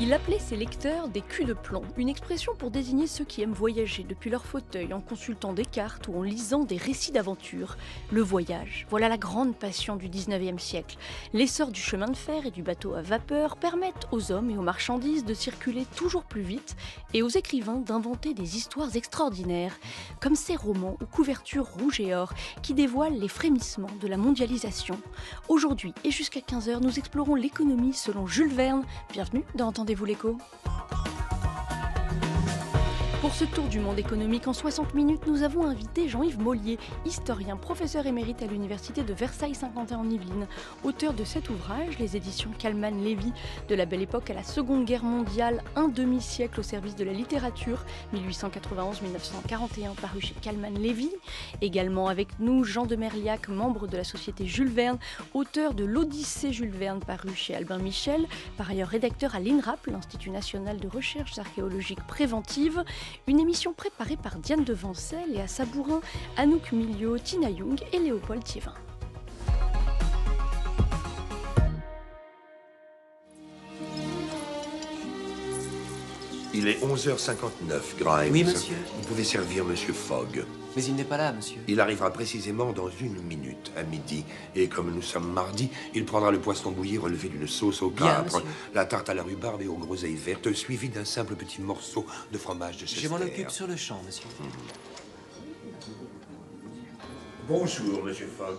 Il appelait ses lecteurs des culs de plomb, une expression pour désigner ceux qui aiment voyager depuis leur fauteuil en consultant des cartes ou en lisant des récits d'aventure. Le voyage, voilà la grande passion du 19e siècle. L'essor du chemin de fer et du bateau à vapeur permettent aux hommes et aux marchandises de circuler toujours plus vite et aux écrivains d'inventer des histoires extraordinaires, comme ces romans aux couvertures rouge et or qui dévoilent les frémissements de la mondialisation. Aujourd'hui et jusqu'à 15h, nous explorons l'économie selon Jules Verne. Bienvenue dans Rendez-vous l'écho pour ce tour du monde économique en 60 minutes, nous avons invité Jean-Yves Mollier, historien, professeur émérite à l'université de Versailles-Saint-Quentin-en-Yvelines, auteur de cet ouvrage, les éditions Kalman-Lévy, de la belle époque à la Seconde Guerre mondiale, un demi-siècle au service de la littérature, 1891-1941, paru chez Kalman-Lévy. Également avec nous, Jean de Merliac, membre de la société Jules Verne, auteur de l'Odyssée Jules Verne, paru chez Albin Michel, par ailleurs rédacteur à l'INRAP, l'Institut national de recherche archéologique préventive. Une émission préparée par Diane Devancel, à Sabourin, Anouk Milio, Tina Young et Léopold Thiévin. Il est 11h59, Grimes. Oui, monsieur. Vous pouvez servir monsieur Fogg. Mais il n'est pas là, monsieur. Il arrivera précisément dans une minute, à midi. Et comme nous sommes mardi, il prendra le poisson bouilli relevé d'une sauce au capre, la tarte à la rhubarbe et aux groseilles vertes, suivie d'un simple petit morceau de fromage de chèvre. Je m'en occupe sur le champ, monsieur. Hmm. Bonjour, monsieur Fogg.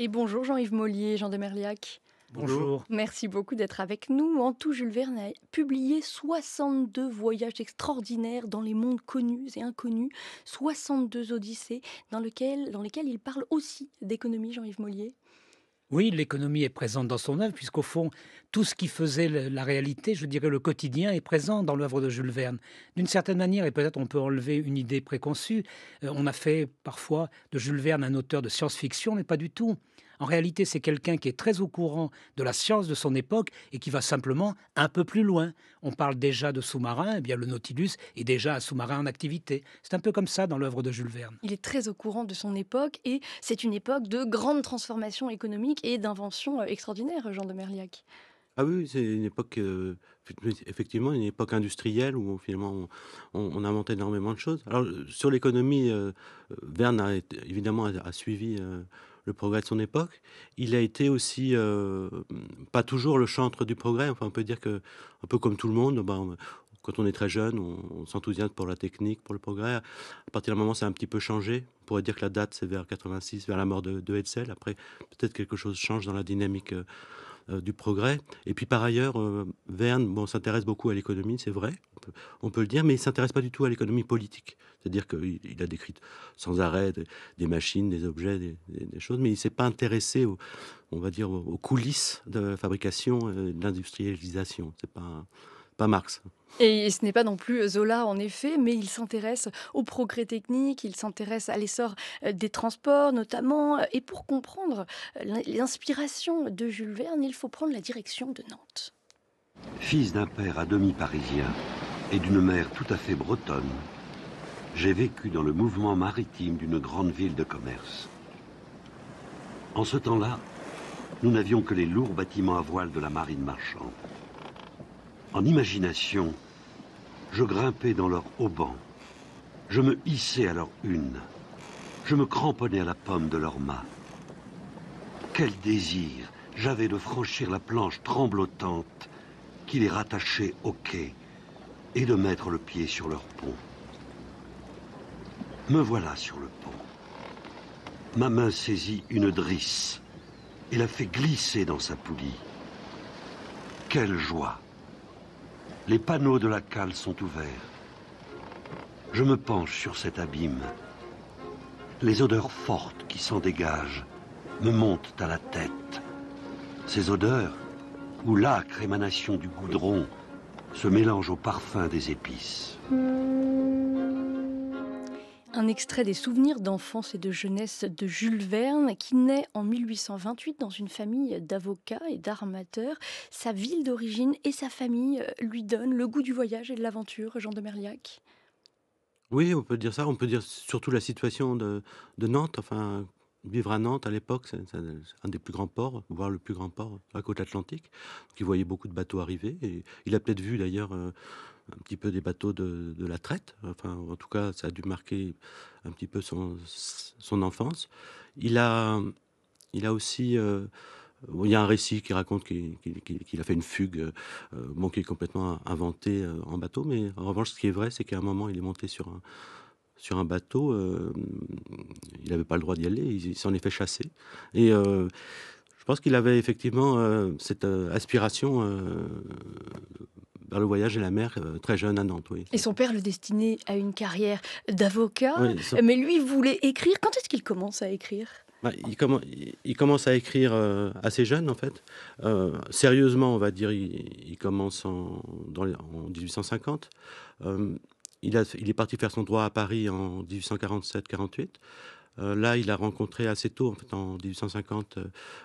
Et bonjour, Jean-Yves Mollier, Jean de Merliac. Bonjour. Merci beaucoup d'être avec nous. En tout, Jules Verne a publié 62 voyages extraordinaires dans les mondes connus et inconnus, 62 odyssées dans, dans lesquelles il parle aussi d'économie, Jean-Yves Mollier. Oui, l'économie est présente dans son œuvre, puisqu'au fond, tout ce qui faisait la réalité, je dirais le quotidien, est présent dans l'œuvre de Jules Verne. D'une certaine manière, et peut-être on peut enlever une idée préconçue, euh, on a fait parfois de Jules Verne un auteur de science-fiction, mais pas du tout. En réalité, c'est quelqu'un qui est très au courant de la science de son époque et qui va simplement un peu plus loin. On parle déjà de sous-marin, eh bien le Nautilus est déjà un sous-marin en activité. C'est un peu comme ça dans l'œuvre de Jules Verne. Il est très au courant de son époque et c'est une époque de grande transformation économique et d'invention euh, extraordinaire, Jean de Merliac. Ah oui, c'est une époque, euh, effectivement, une époque industrielle où finalement on, a monté énormément de choses. Alors euh, sur l'économie, Verne a, évidemment a, suivi le progrès de son époque. Il a été aussi, euh, pas toujours le chantre du progrès, enfin on peut dire que, un peu comme tout le monde, ben, quand on est très jeune, on, s'enthousiasme pour la technique, pour le progrès. À partir d'un moment, ça a un petit peu changé. On pourrait dire que la date, c'est vers 86, vers la mort de, de Hetzel. Après, peut-être quelque chose change dans la dynamique. Euh, euh, du progrès. Et puis par ailleurs, euh, Verne bon, s'intéresse beaucoup à l'économie, c'est vrai, on peut, le dire, mais il s'intéresse pas du tout à l'économie politique. C'est-à-dire qu'il a décrit sans arrêt des, machines, des objets, des, choses, mais il ne s'est pas intéressé, on va dire, aux coulisses de fabrication, euh, de l'industrialisation. C'est pas pas Marx. Et ce n'est pas non plus Zola, en effet, mais il s'intéresse aux progrès techniques, il s'intéresse à l'essor euh, des transports notamment. Et pour comprendre euh, l'inspiration de Jules Verne, il faut prendre la direction de Nantes. Fils d'un père à demi parisien et d'une mère tout à fait bretonne, j'ai vécu dans le mouvement maritime d'une grande ville de commerce. En ce temps-là, nous n'avions que les lourds bâtiments à voile de la marine marchande. En imagination, je grimpais dans leur auban, je me hissais à leur une, je me cramponnais à la pomme de leur mât. Quel désir j'avais de franchir la planche tremblotante qui les rattachait au quai et de mettre le pied sur leur pont. Me voilà sur le pont. Ma main saisit une drisse et la fait glisser dans sa poulie. Quelle joie les panneaux de la cale sont ouverts. Je me penche sur cet abîme. Les odeurs fortes qui s'en dégagent me montent à la tête. Ces odeurs, où l'âcre émanation du goudron se mélange au parfum des épices un extrait des souvenirs d'enfance et de jeunesse de Jules Verne, qui naît en 1828 dans une famille d'avocats et d'armateurs. Sa ville d'origine et sa famille euh, lui donnent le goût du voyage et de l'aventure, Jean de Merliac. Oui, on peut dire ça. On peut dire surtout la situation de, Nantes. Enfin, vivre à Nantes à l'époque, c'est un des plus grands ports, voire le plus grand port à côte atlantique. qui voyait beaucoup de bateaux arriver. Et il a peut-être vu d'ailleurs. Euh, un petit peu des bateaux de, la traite. Enfin, en tout cas, ça a dû marquer un petit peu son, enfance. Il a, il a aussi. Euh, il y a un récit qui raconte qu'il a fait une fugue, manqué euh, qui est complètement inventée euh, en bateau. Mais en revanche, ce qui est vrai, c'est qu'à un moment, il est monté sur un, sur un bateau. il n'avait pas le droit d'y aller. il s'en est fait chasser. Et. je pense qu'il avait effectivement cette aspiration vers le voyage et la mer euh, très jeune à Nantes. Oui. Et son père le destinait à une carrière d'avocat, mais lui voulait écrire. Quand est-ce qu'il commence à écrire bah, il, il, commence à écrire euh, assez jeune, en fait. Euh, sérieusement, on va dire, il, commence en, dans en 1850. il, il, est parti faire son droit à Paris en 1847-48. là, il a rencontré assez tôt, en, fait, en 1850,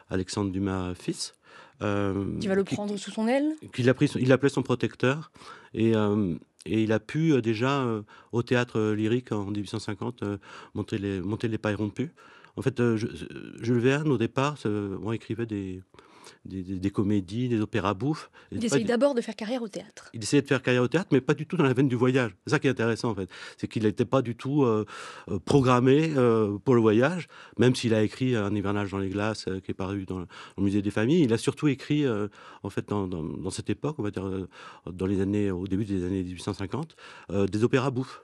Alexandre Dumas fils, euh, tu le prendre sous son aile qu'il a pris, Il l'appelait son protecteur. Et, euh, et, il a pu euh, déjà, euh, au théâtre lyrique en 1850, monter, les, monter les pailles rompues. En fait, je, Jules Verne, au départ, on écrivait des, des, comédies, des opéras bouffes. Il essayait d'abord de faire carrière au théâtre. Il essayait de faire carrière au théâtre, mais pas du tout dans la veine du voyage. C'est ça qui est intéressant en fait. C'est qu'il n'était pas du tout euh, euh, programmé euh, pour le voyage, même s'il a écrit Un hivernage dans les glaces qui est paru dans le, musée des familles. Il a surtout écrit en fait dans, cette époque, on va dans les années, au début des années 1850, des opéras bouffes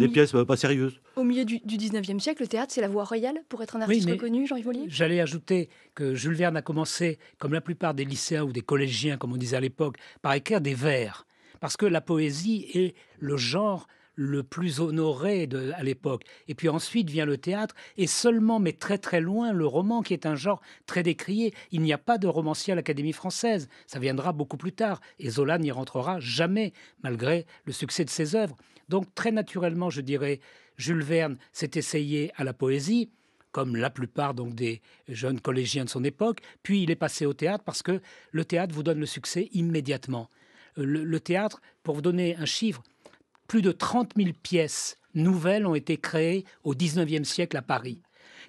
des pièces pas sérieuses. Au milieu du, du 19e siècle, le théâtre, c'est la voie royale pour être un artiste reconnu, Jean-Yves J'allais ajouter que Jules Verne a commencé, comme la plupart des lycéens ou des collégiens, comme on disait à l'époque, par écrire des vers. Parce que la poésie est le genre le plus honoré à l'époque. Et puis ensuite vient le théâtre, et seulement, mais très très loin, le roman, qui est un genre très décrié. Il n'y a pas de romancier à l'Académie française, ça viendra beaucoup plus tard, et Zola n'y rentrera jamais, malgré le succès de ses œuvres. Donc très naturellement, je dirais, Jules Verne s'est essayé à la poésie, comme la plupart donc des jeunes collégiens de son époque, puis il est passé au théâtre parce que le théâtre vous donne le succès immédiatement. Euh, le, théâtre, pour vous donner un chiffre, plus de 30 000 pièces nouvelles ont été créées au 19e siècle à Paris.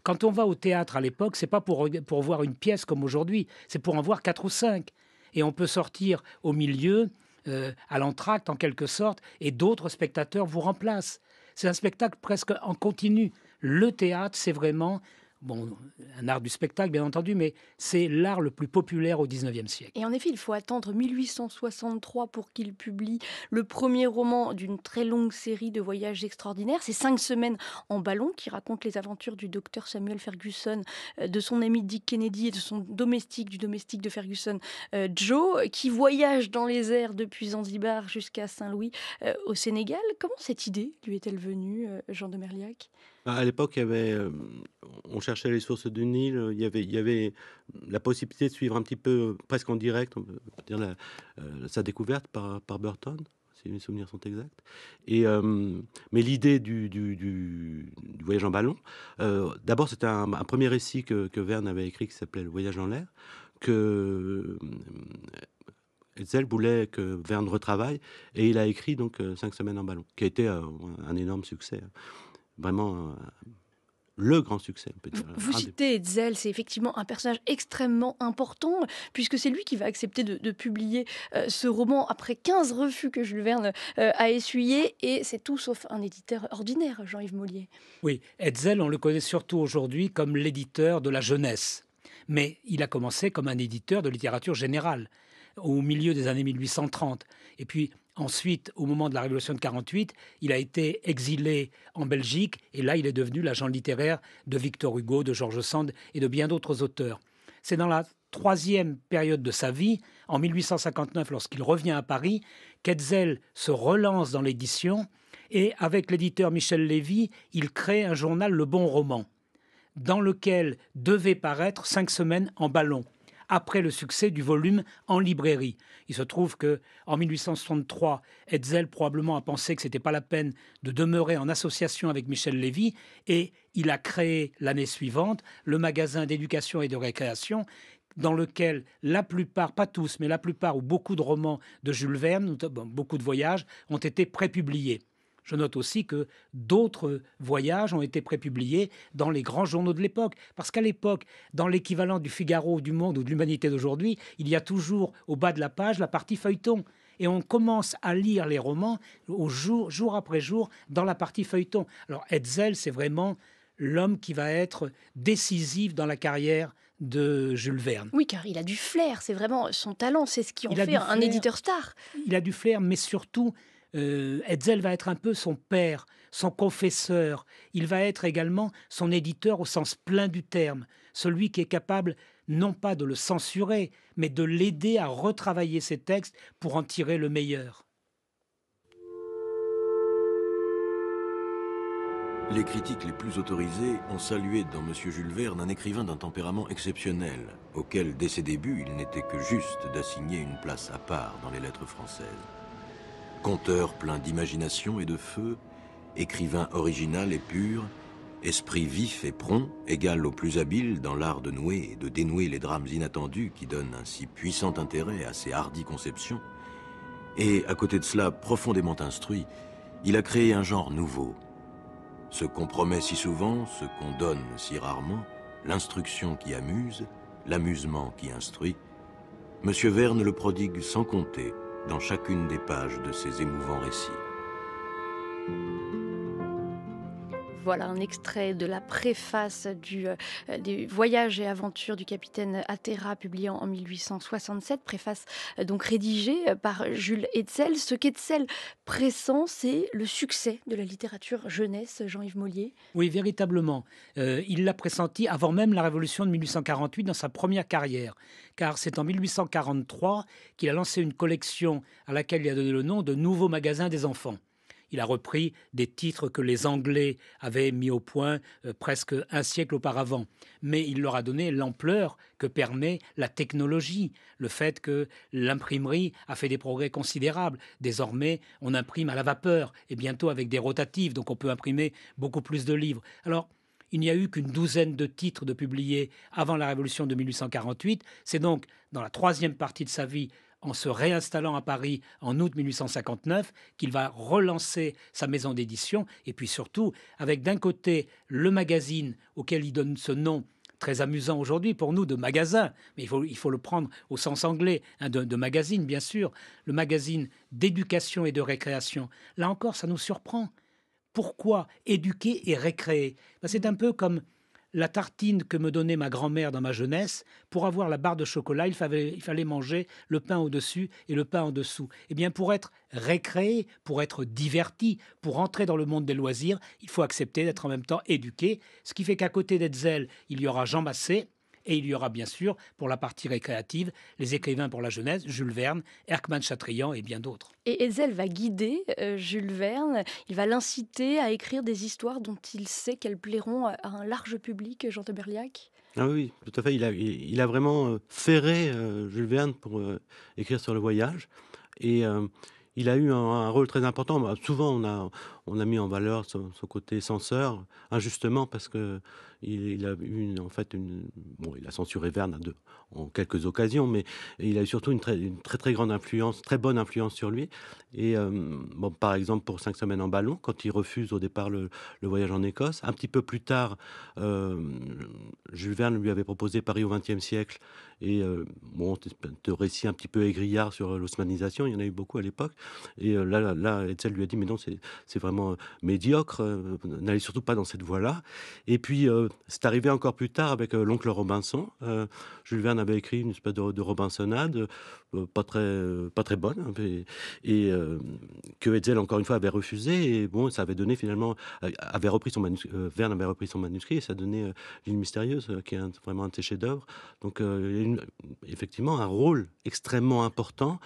Quand on va au théâtre à l'époque, c'est pas pour, pour voir une pièce comme aujourd'hui, c'est pour en voir quatre ou cinq. Et on peut sortir au milieu euh, à l'entracte en quelque sorte, et d'autres spectateurs vous remplacent. C'est un spectacle presque en continu. Le théâtre, c'est vraiment bon, un art du spectacle, bien entendu, mais c'est l'art le plus populaire au 19e siècle. Et en effet, il faut attendre 1863 pour qu'il publie le premier roman d'une très longue série de voyages extraordinaires. C'est cinq semaines en ballon qui raconte les aventures du docteur Samuel Ferguson, euh, de son ami Dick Kennedy et de son domestique, du domestique de Ferguson, euh, Joe, qui voyage dans les airs depuis Zanzibar jusqu'à Saint-Louis euh, au Sénégal. Comment cette idée lui est-elle venue, Jean de Merliac bah, à l'époque, on cherchait les sources du Nil. Il y avait, il y avait la possibilité de suivre un petit peu, presque en direct, on dire sa découverte par, par Burton, si mes souvenirs sont exacts. Et mais l'idée du, voyage en ballon, d'abord, c'était un, premier récit que, Verne avait écrit qui s'appelait Le voyage en l'air, que Hetzel voulait que Verne retravaille, et il a écrit donc Cinq semaines en ballon, qui a été un énorme succès. Hein vraiment euh, le grand succès. Vous, citez Edsel, c'est effectivement un personnage extrêmement important, puisque c'est lui qui va accepter de, publier euh, ce roman après 15 refus que Jules Verne euh, a essuyés, et c'est tout sauf un éditeur ordinaire, Jean-Yves Mollier. Oui, Edsel, on le connaît surtout aujourd'hui comme l'éditeur de la jeunesse, mais il a commencé comme un éditeur de littérature générale au milieu des années 1830. Et puis, Ensuite, au moment de la Révolution de 48, il a été exilé en Belgique et là, il est devenu l'agent littéraire de Victor Hugo, de George Sand et de bien d'autres auteurs. C'est dans la troisième période de sa vie, en 1859, lorsqu'il revient à Paris, qu'Etzel se relance dans l'édition et avec l'éditeur Michel Lévy, il crée un journal Le Bon Roman, dans lequel devait paraître cinq semaines en ballon après le succès du volume en librairie. Il se trouve que en 1863, Hetzel probablement a pensé que ce n'était pas la peine de demeurer en association avec Michel Lévy et il a créé l'année suivante le magasin d'éducation et de récréation dans lequel la plupart, pas tous, mais la plupart ou beaucoup de romans de Jules Verne, beaucoup de voyages, ont été prépubliés. Je note aussi que d'autres voyages ont été prépubliés dans les grands journaux de l'époque. Parce qu'à l'époque, dans l'équivalent du Figaro, du Monde ou de l'Humanité d'aujourd'hui, il y a toujours au bas de la page la partie feuilleton et on commence à lire les romans au jour, après jour dans la partie feuilleton. Alors Hetzel, c'est vraiment l'homme qui va être décisif dans la carrière de Jules Verne. Oui, car il a du flair, c'est vraiment son talent, c'est ce qui en fait un éditeur star. Il a du flair, mais surtout, euh, etzel va être un peu son père, son confesseur. Il va être également son éditeur au sens plein du terme, celui qui est capable non pas de le censurer, mais de l'aider à retravailler ses textes pour en tirer le meilleur. Les critiques les plus autorisées ont salué dans M. Jules Verne un écrivain d'un tempérament exceptionnel, auquel, dès ses débuts, il n'était que juste d'assigner une place à part dans les lettres françaises. Conteur plein d'imagination et de feu, écrivain original et pur, esprit vif et prompt, égal au plus habile dans l'art de nouer et de dénouer les drames inattendus qui donnent un si puissant intérêt à ses hardies conceptions, et à côté de cela profondément instruit, il a créé un genre nouveau. Ce qu'on promet si souvent, ce qu'on donne si rarement, l'instruction qui amuse, l'amusement qui instruit, M. Verne le prodigue sans compter, dans chacune des pages de ces émouvants récits. Voilà un extrait de la préface du, euh, des Voyages et aventures du capitaine Atterra, publié en 1867. Préface euh, donc rédigée euh, par Jules Hetzel. Ce qu'Etzel pressent, c'est le succès de la littérature jeunesse, Jean-Yves Mollier. Oui, véritablement. il l'a pressenti avant même la révolution de 1848 dans sa première carrière, car c'est en 1843 qu'il a lancé une collection à laquelle il a donné le nom de Nouveau Magasin des enfants. Il a repris des titres que les Anglais avaient mis au point euh, presque un siècle auparavant. Mais il leur a donné l'ampleur que permet la technologie, le fait que l'imprimerie a fait des progrès considérables. Désormais, on imprime à la vapeur et bientôt avec des rotatives, donc on peut imprimer beaucoup plus de livres. Alors, il n'y a eu qu'une douzaine de titres de publiés avant la Révolution de 1848. C'est donc dans la troisième partie de sa vie en se réinstallant à Paris en août 1859 qu'il va relancer sa maison d'édition et puis surtout avec d'un côté le magazine auquel il donne ce nom très amusant aujourd'hui pour nous de magasin, mais il faut, il faut le prendre au sens anglais, hein, de, magazine bien sûr, le magazine d'éducation et de récréation. Là encore, ça nous surprend. Pourquoi éduquer et récréer bah, C'est un peu comme la tartine que me donnait ma grand-mère dans ma jeunesse, pour avoir la barre de chocolat, il fallait, manger le pain au-dessus et le pain en dessous. Eh bien, pour être récréé, pour être diverti, pour entrer dans le monde des loisirs, il faut accepter d'être en même temps éduqué. Ce qui fait qu'à côté zèle, il y aura Jean Massé, et il y aura bien sûr, pour la partie récréative, les écrivains pour la jeunesse, Jules Verne, Erkman Chatrian et bien d'autres. Et Ezel va guider euh, Jules Verne, il va l'inciter à écrire des histoires dont il sait qu'elles plairont à un large public, Jean de Berliac ah oui, tout à fait. Il a, il a vraiment euh, ferré euh, Jules Verne pour écrire sur le voyage. Et il a eu un, un, rôle très important. Bah, souvent, on a, on a mis en valeur son, côté censeur, injustement parce que il, a une, en fait, une, bon, il a censuré Verne à deux, en quelques occasions, mais il a eu surtout une très, une très, très grande influence, très bonne influence sur lui. Et euh, bon, par exemple, pour cinq semaines en ballon, quand il refuse au départ le, voyage en Écosse, un petit peu plus tard, euh, Jules Verne lui avait proposé Paris au XXe siècle, et euh, bon, de récits un petit peu aigriards sur l'osmanisation, il y en a eu beaucoup à l'époque. Et là, là, Edsel lui a dit, mais non, c'est vraiment euh, médiocre. Euh, n'allez surtout pas dans cette voie-là. Et puis, euh, c'est arrivé encore plus tard avec l'oncle Robinson. Jules Verne avait écrit une espèce de, de Robinsonade, pas très, pas très bonne, hein, et, que Edsel, encore une fois, avait refusé. Et bon, ça avait donné finalement, avait repris son manuscrit, Verne avait repris son manuscrit, et ça donnait L'île mystérieuse, qui est vraiment un de dœuvre Donc, effectivement, un rôle extrêmement important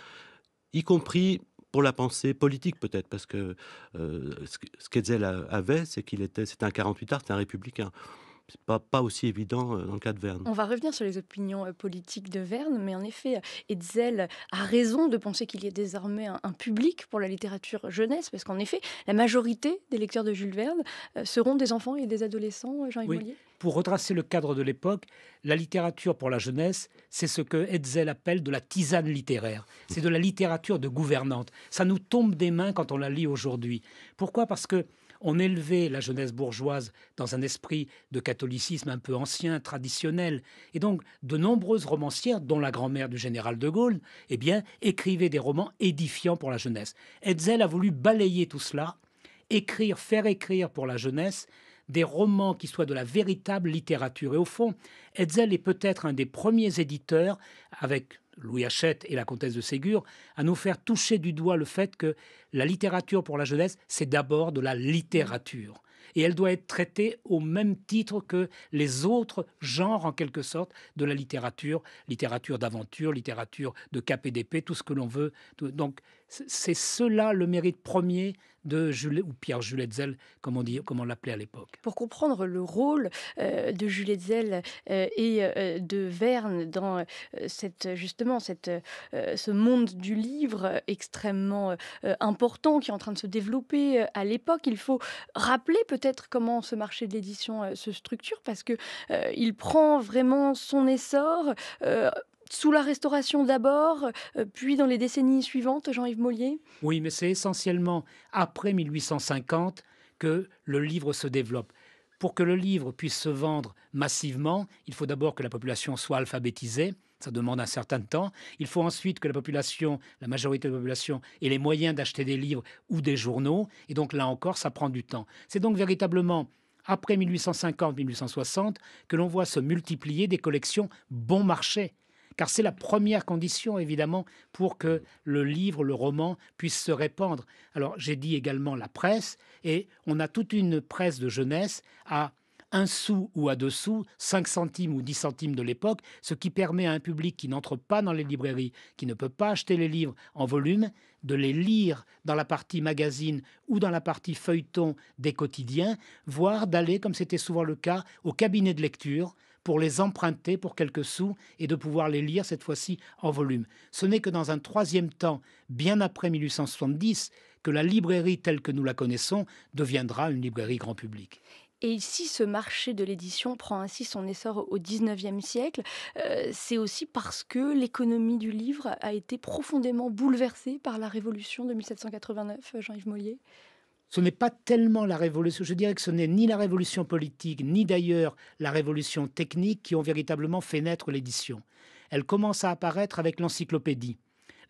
y compris pour la pensée politique peut-être, parce que euh, ce qu'Hetzel avait, c'est qu'il était, c'était un 48 art, c'était un républicain pas, pas aussi évident euh, dans le cas de Verne. On va revenir sur les opinions euh, politiques de Verne, mais en effet, euh, Hetzel a raison de penser qu'il y a désormais un, public pour la littérature jeunesse, parce qu'en effet, la majorité des lecteurs de Jules Verne seront des enfants et des adolescents, Jean-Yves Pour retracer le cadre de l'époque, la littérature pour la jeunesse, c'est ce que Hetzel appelle de la tisane littéraire. C'est de la littérature de gouvernante. Ça nous tombe des mains quand on la lit aujourd'hui. Pourquoi Parce que on élevait la jeunesse bourgeoise dans un esprit de catholicisme un peu ancien, traditionnel. Et donc, de nombreuses romancières, dont la grand-mère du général de Gaulle, eh bien, écrivaient des romans édifiants pour la jeunesse. Hetzel a voulu balayer tout cela, écrire, faire écrire pour la jeunesse des romans qui soient de la véritable littérature. Et au fond, Hetzel est peut-être un des premiers éditeurs, avec Louis Hachette et la comtesse de Ségur, à nous faire toucher du doigt le fait que la littérature pour la jeunesse, c'est d'abord de la littérature. Et elle doit être traitée au même titre que les autres genres, en quelque sorte, de la littérature, littérature d'aventure, littérature de d'épée, tout ce que l'on veut. Donc c'est cela le mérite premier de Jules, ou Pierre Juletzel, comme on, on l'appelait à l'époque. Pour comprendre le rôle euh, de Jules euh, et euh, de Verne dans cette, justement cette, ce monde du livre extrêmement important qui est en train de se développer à l'époque, il faut rappeler peut-être comment ce marché de l'édition se structure parce que il prend vraiment son essor sous la Restauration d'abord, euh, puis dans les décennies suivantes, Jean-Yves Mollier Oui, mais c'est essentiellement après 1850 que le livre se développe. Pour que le livre puisse se vendre massivement, il faut d'abord que la population soit alphabétisée. Ça demande un certain temps. Il faut ensuite que la population, la majorité de la population, ait les moyens d'acheter des livres ou des journaux. Et donc là encore, ça prend du temps. C'est donc véritablement après 1850-1860 que l'on voit se multiplier des collections bon marché car c'est la première condition, évidemment, pour que le livre, le roman, puisse se répandre. Alors, j'ai dit également la presse, et on a toute une presse de jeunesse à un sou ou à deux sous, cinq centimes ou dix centimes de l'époque, ce qui permet à un public qui n'entre pas dans les librairies, qui ne peut pas acheter les livres en volume, de les lire dans la partie magazine ou dans la partie feuilleton des quotidiens, voire d'aller, comme c'était souvent le cas, au cabinet de lecture, pour les emprunter pour quelques sous et de pouvoir les lire cette fois-ci en volume. Ce n'est que dans un troisième temps, bien après 1870, que la librairie telle que nous la connaissons deviendra une librairie grand public. Et si ce marché de l'édition prend ainsi son essor au XIXe siècle, euh, c'est aussi parce que l'économie du livre a été profondément bouleversée par la Révolution de 1789, Jean-Yves Mollier ce n'est pas tellement la révolution, je dirais que ce n'est ni la révolution politique, ni d'ailleurs la révolution technique qui ont véritablement fait naître l'édition. Elle commence à apparaître avec l'encyclopédie.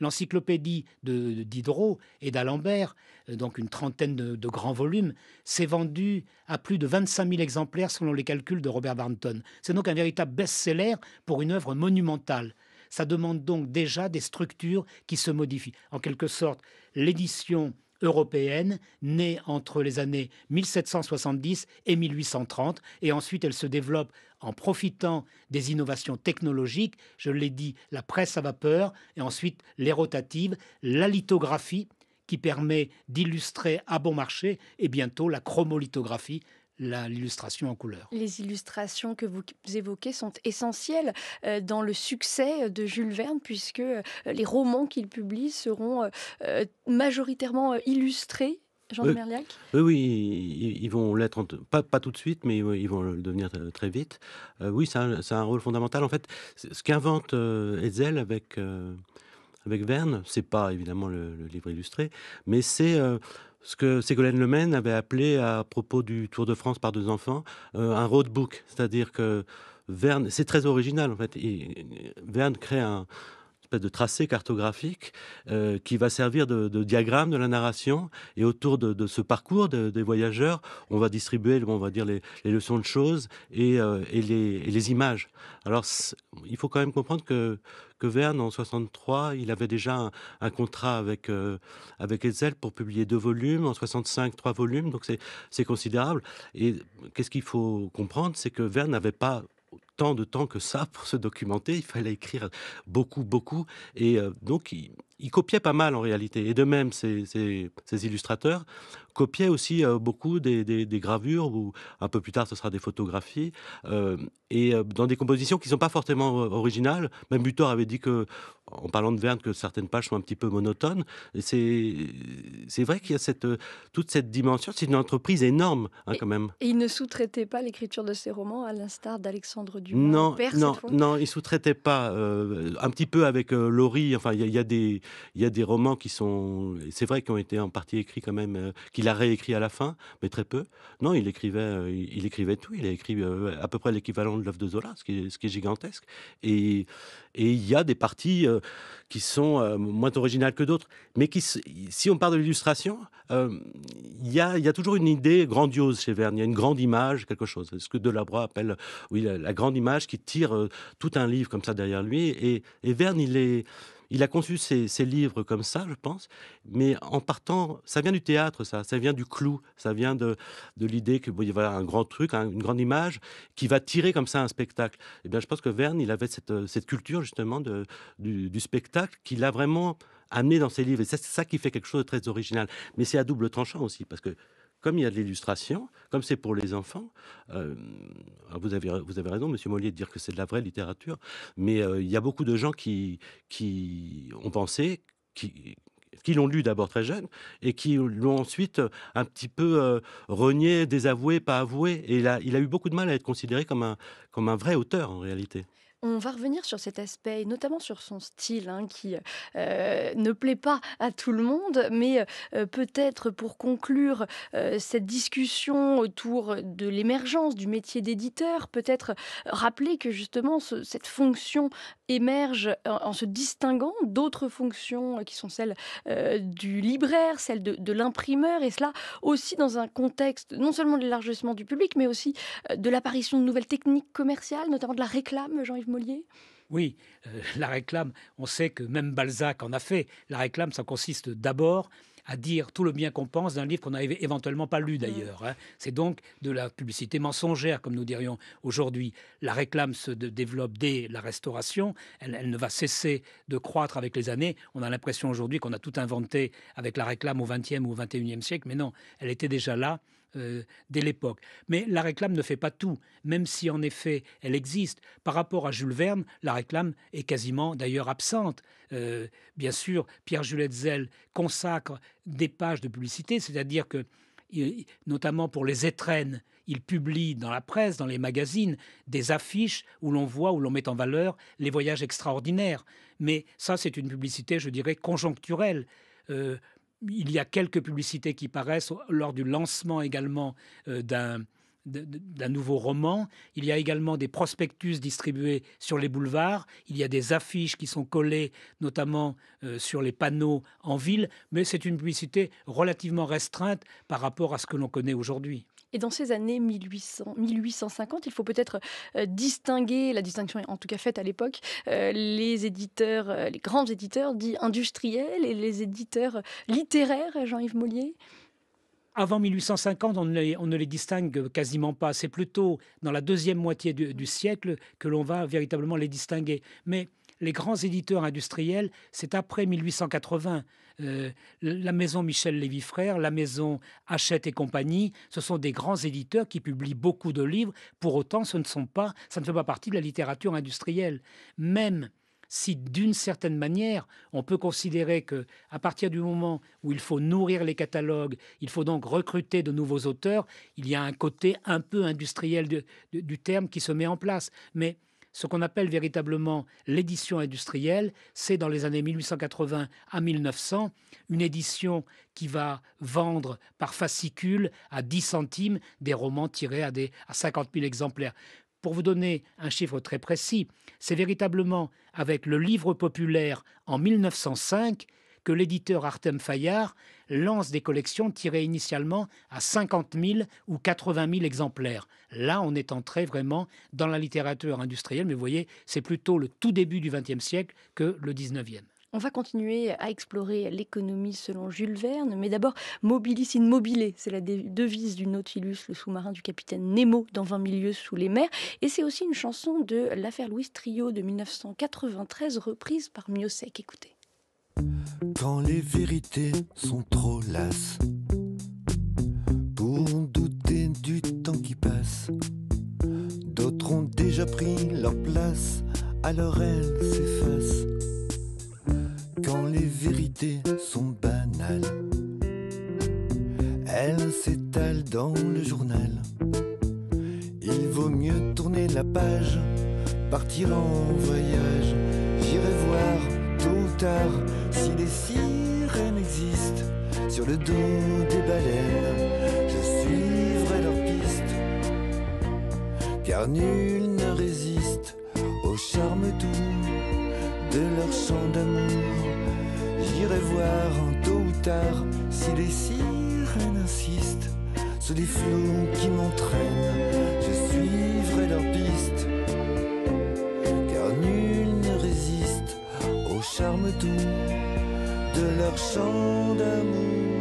L'encyclopédie de Diderot et d'Alembert, euh, donc une trentaine de, grands volumes, s'est vendue à plus de 25 000 exemplaires selon les calculs de Robert Barnton. C'est donc un véritable best-seller pour une œuvre monumentale. Ça demande donc déjà des structures qui se modifient. En quelque sorte, l'édition européenne, née entre les années 1770 et 1830, et ensuite elle se développe en profitant des innovations technologiques, je l'ai dit, la presse à vapeur, et ensuite les rotatives, la lithographie, qui permet d'illustrer à bon marché, et bientôt la chromolithographie, l'illustration en couleur. Les illustrations que vous évoquez sont essentielles euh, dans le succès de Jules Verne, puisque euh, les romans qu'il publie seront euh, majoritairement illustrés Jean de Merliac Oui, ils, vont l'être, pas, pas tout de suite, mais ils vont le devenir très vite. oui, c'est un, un, rôle fondamental. En fait, ce qu'invente euh, avec, avec Verne, c'est pas évidemment le, le, livre illustré, mais c'est ce que Ségolène Lemaine avait appelé à propos du Tour de France par deux enfants euh, un roadbook, c'est-à-dire que Verne, c'est très original en fait. Verne crée un, espèce de tracé cartographique euh, qui va servir de, diagramme de la narration. Et autour de, ce parcours des voyageurs, on va distribuer, on va dire, les, leçons de choses et, euh, les, images. Alors, il faut quand même comprendre que, Verne, en 63, il avait déjà un, contrat avec, euh, avec pour publier deux volumes, en 65, trois volumes, donc c'est considérable. Et qu'est-ce qu'il faut comprendre, c'est que Verne n'avait pas de temps que ça pour se documenter. Il fallait écrire beaucoup, beaucoup. Et euh, donc, il, copiait pas mal en réalité. Et de même, ces, illustrateurs copiaient aussi euh, beaucoup des, gravures, ou un peu plus tard, ce sera des photographies. Euh, et euh, dans des compositions qui ne sont pas forcément euh, originales. Même Butor avait dit que, en parlant de Verne, que certaines pages sont un petit peu monotones. C'est vrai qu'il y a cette, euh, toute cette dimension. C'est une entreprise énorme, hein, quand même. Et, il ne sous-traitait pas l'écriture de ses romans, à l'instar d'Alexandre Dumas Non, non, non, il sous-traitait pas. un petit peu avec Laurie. Enfin, il y, a des, il y a des romans qui sont, c'est vrai, qu'ils ont été en partie écrits quand même, qu'il a réécrit à la fin, mais très peu. Non, il écrivait, il, il écrivait tout. Il a écrit à peu près l'équivalent de l'œuvre de Zola, ce qui est, ce qui est gigantesque. Et il y a des parties euh, qui sont euh, moins originales que d'autres. Mais qui, si on parle de l'illustration, euh, il y a, y, a, toujours une idée grandiose chez Verne. Il y a une grande image, quelque chose. Ce que Delabroix appelle oui, la, grande image qui tire tout un livre comme ça derrière lui. Et, et Verne, il est il a conçu ses, livres comme ça, je pense, mais en partant, ça vient du théâtre, ça, ça vient du clou, ça vient de, l'idée que vous y a un grand truc, hein, une grande image qui va tirer comme ça un spectacle. Et eh bien, je pense que Verne, il avait cette, culture justement du, du spectacle qu'il a vraiment amené dans ses livres. Et c'est ça qui fait quelque chose de très original. Mais c'est à double tranchant aussi, parce que comme il y a de l'illustration, comme c'est pour les enfants, euh, vous, avez, raison, Monsieur Mollier, de dire que c'est de la vraie littérature, mais euh, il y a beaucoup de gens qui, ont pensé, qui, l'ont lu d'abord très jeune et qui l'ont ensuite un petit peu euh, renié, désavoué, pas avoué. Et il a, il a eu beaucoup de mal à être considéré comme comme un vrai auteur en réalité. On va revenir sur cet aspect, notamment sur son style, hein, qui euh, ne plaît pas à tout le monde, mais euh, peut-être pour conclure euh, cette discussion autour de l'émergence du métier d'éditeur, peut-être rappeler que justement cette fonction émerge en, se distinguant d'autres fonctions qui sont celles euh, du libraire, celles de, l'imprimeur, et cela aussi dans un contexte non seulement de l'élargissement du public, mais aussi euh, de l'apparition de nouvelles techniques commerciales, notamment de la réclame, Jean-Yves Mollier oui, euh, la réclame, on sait que même Balzac en a fait. La réclame, ça consiste d'abord à dire tout le bien qu'on pense d'un livre qu'on n'avait éventuellement pas lu d'ailleurs. Hein. C'est donc de la publicité mensongère, comme nous dirions aujourd'hui. La réclame se développe dès la restauration, elle, ne va cesser de croître avec les années. On a l'impression aujourd'hui qu'on a tout inventé avec la réclame au XXe ou au XXIe siècle, mais non, elle était déjà là euh, dès l'époque. Mais la réclame ne fait pas tout, même si en effet elle existe. Par rapport à Jules Verne, la réclame est quasiment d'ailleurs absente. Euh, bien sûr, Pierre Jules Hetzel consacre des pages de publicité, c'est-à-dire que notamment pour les étrennes, il publie dans la presse, dans les magazines, des affiches où l'on voit, où l'on met en valeur les voyages extraordinaires. Mais ça, c'est une publicité, je dirais, conjoncturelle. Euh, il y a quelques publicités qui paraissent lors du lancement également euh, d'un nouveau roman. Il y a également des prospectus distribués sur les boulevards. Il y a des affiches qui sont collées, notamment euh, sur les panneaux en ville. Mais c'est une publicité relativement restreinte par rapport à ce que l'on connaît aujourd'hui. Et dans ces années 1800, 1850, il faut peut-être euh, distinguer, la distinction est en tout cas faite à l'époque, euh, les éditeurs, euh, les grands éditeurs dits industriels et les éditeurs littéraires, Jean-Yves Mollier avant 1850, on ne, les, distingue quasiment pas. C'est plutôt dans la deuxième moitié du siècle que l'on va véritablement les distinguer. Mais les grands éditeurs industriels, c'est après 1880. Euh, la maison Michel Lévy Frères, la maison Hachette et compagnie, ce sont des grands éditeurs qui publient beaucoup de livres. Pour autant, ce ne sont pas, ça ne fait pas partie de la littérature industrielle. Même si d'une certaine manière, on peut considérer que à partir du moment où il faut nourrir les catalogues, il faut donc recruter de nouveaux auteurs, il y a un côté un peu industriel du terme qui se met en place. Mais ce qu'on appelle véritablement l'édition industrielle, c'est dans les années 1880 à 1900, une édition qui va vendre par fascicule à 10 centimes des romans tirés à, des, à 50 000 exemplaires. Pour vous donner un chiffre très précis, c'est véritablement avec le livre populaire en 1905 que l'éditeur Artem Fayard lance des collections tirées initialement à 50 000 ou 80 000 exemplaires. Là, on est entré vraiment dans la littérature industrielle, mais vous voyez, c'est plutôt le tout début du XXe siècle que le XIXe. On va continuer à explorer l'économie selon Jules Verne, mais d'abord Mobilis in mobile, c'est la devise du Nautilus, le sous-marin du capitaine Nemo dans 20 milieux sous les mers, et c'est aussi une chanson de l'affaire Louis Trio de 1993 reprise par Miossec. Écoutez. Quand les vérités sont trop lasses pour douter du temps qui passe, d'autres ont déjà pris leur place, alors elles s'effacent. Quand les vérités sont banales, elles s'étalent dans le journal. Il vaut mieux tourner la page, partir en voyage. J'irai voir tôt ou tard si les sirènes existent sur le dos des baleines, je suivrai leur piste car nul ne résiste au charme doux de leur chant d'amour. J'irai voir un tôt ou tard si les sirènes insistent sous les flots qui m'entraînent, je suivrai leur piste car nul ne résiste au charme doux de leur chant d'amour.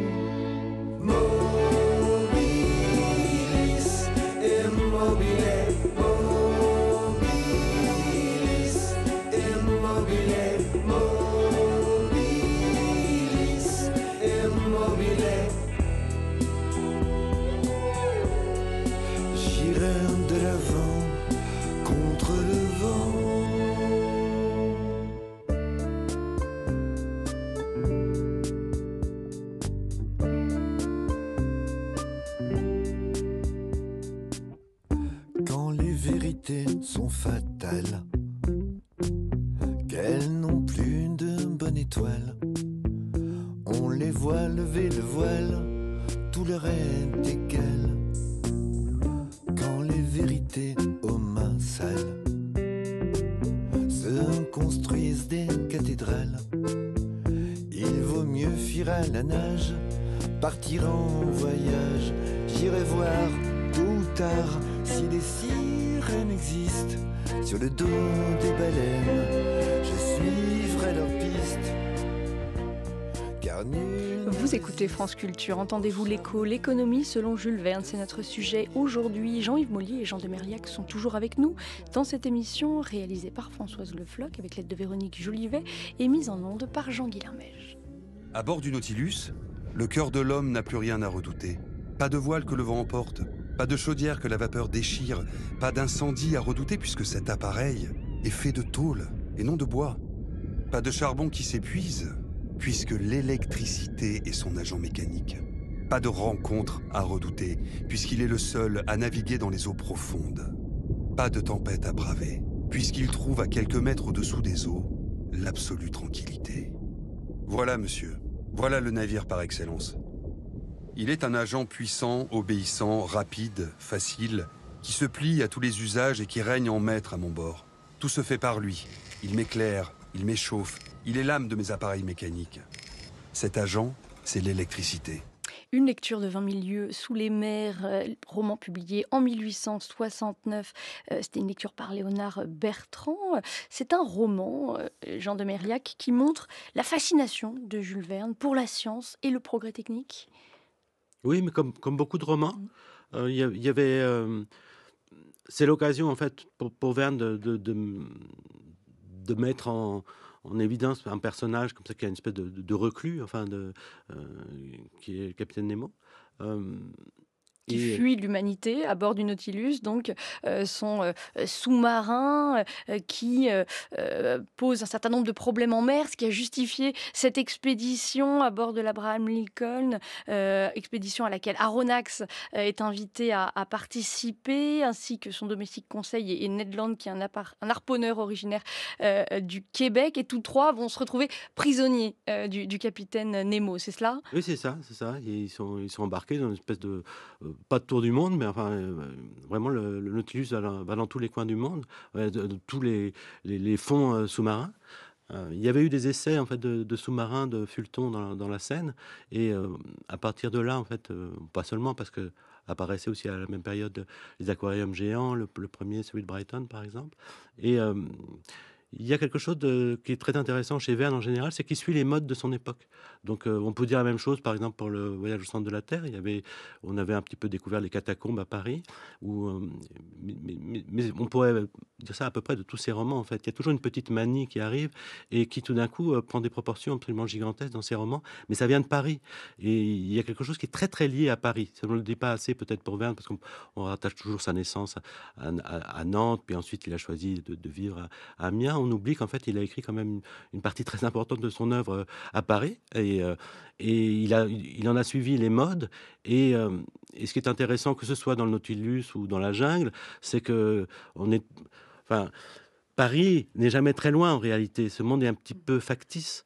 écoutez France Culture, entendez-vous l'écho L'économie selon Jules Verne, c'est notre sujet aujourd'hui. Jean-Yves Mollier et Jean Merliac sont toujours avec nous dans cette émission réalisée par Françoise Le avec l'aide de Véronique Jolivet et mise en onde par Jean Guillermège. À bord du Nautilus, le cœur de l'homme n'a plus rien à redouter. Pas de voile que le vent emporte, pas de chaudière que la vapeur déchire, pas d'incendie à redouter puisque cet appareil est fait de tôle et non de bois. Pas de charbon qui s'épuise, puisque l'électricité est son agent mécanique. Pas de rencontre à redouter, puisqu'il est le seul à naviguer dans les eaux profondes. Pas de tempête à braver, puisqu'il trouve à quelques mètres au-dessous des eaux l'absolue tranquillité. Voilà, monsieur. Voilà le navire par excellence. Il est un agent puissant, obéissant, rapide, facile, qui se plie à tous les usages et qui règne en maître à mon bord. Tout se fait par lui. Il m'éclaire, il m'échauffe, il est l'âme de mes appareils mécaniques. Cet agent, c'est l'électricité. Une lecture de 20 000 lieues sous les mers, euh, roman publié en 1869. Euh, c'était une lecture par Léonard Bertrand. C'est un roman, euh, Jean de Merliac, qui montre la fascination de Jules Verne pour la science et le progrès technique. Oui, mais comme, comme beaucoup de romans, mm. il y, avait. c'est l'occasion, en fait, pour, Verne de, de mettre en, en évidence un personnage comme ça qui a une espèce de, reclus, enfin, de, euh, qui est le capitaine Nemo. Euh, qui euh, fuit l'humanité à bord du Nautilus, donc euh, son euh, sous-marin qui pose un certain nombre de problèmes en mer, ce qui a justifié cette expédition à bord de l'Abraham Lincoln, expédition à laquelle Aronnax est invité à, participer, ainsi que son domestique conseil et, Ned Land, qui est un, un harponneur originaire du Québec, et tous trois vont se retrouver prisonniers du, du, capitaine Nemo, c'est cela Oui, c'est ça, c'est ça. Ils sont, ils sont embarqués dans une espèce de pas de tour du monde, mais enfin, euh, vraiment, le, Nautilus va dans, tous les coins du monde, de, tous les, les, fonds euh, sous-marins. Euh, il y avait eu des essais en fait de, sous-marins de Fulton dans, la Seine, et à partir de là, en fait, pas seulement parce que apparaissaient aussi à la même période les aquariums géants, le, premier, celui de Brighton par exemple. Et il y a quelque chose qui est très intéressant chez Verne en général, c'est qu'il suit les modes de son époque. Donc euh, on peut dire la même chose, par exemple, pour le voyage au centre de la Terre. on avait un petit peu découvert les catacombes à Paris, euh, mais, on pourrait dire ça à peu près de tous ses romans, en fait. Il y a toujours une petite manie qui arrive et qui tout d'un coup euh, prend des proportions absolument gigantesques dans ses romans, mais ça vient de Paris. Et il y a quelque chose qui est très, très lié à Paris. Ça ne le dit pas assez peut-être pour Verne, parce qu'on rattache toujours sa naissance à, Nantes, puis ensuite il a choisi de, vivre à Amiens on oublie qu'en fait, il a écrit quand même une partie très importante de son œuvre euh, à Paris. Et, euh, il, en a suivi les modes. Euh, et, ce qui est intéressant, que ce soit dans le Nautilus ou dans la jungle, c'est que on est. Paris n'est jamais très loin en réalité. Ce monde est un petit peu factice.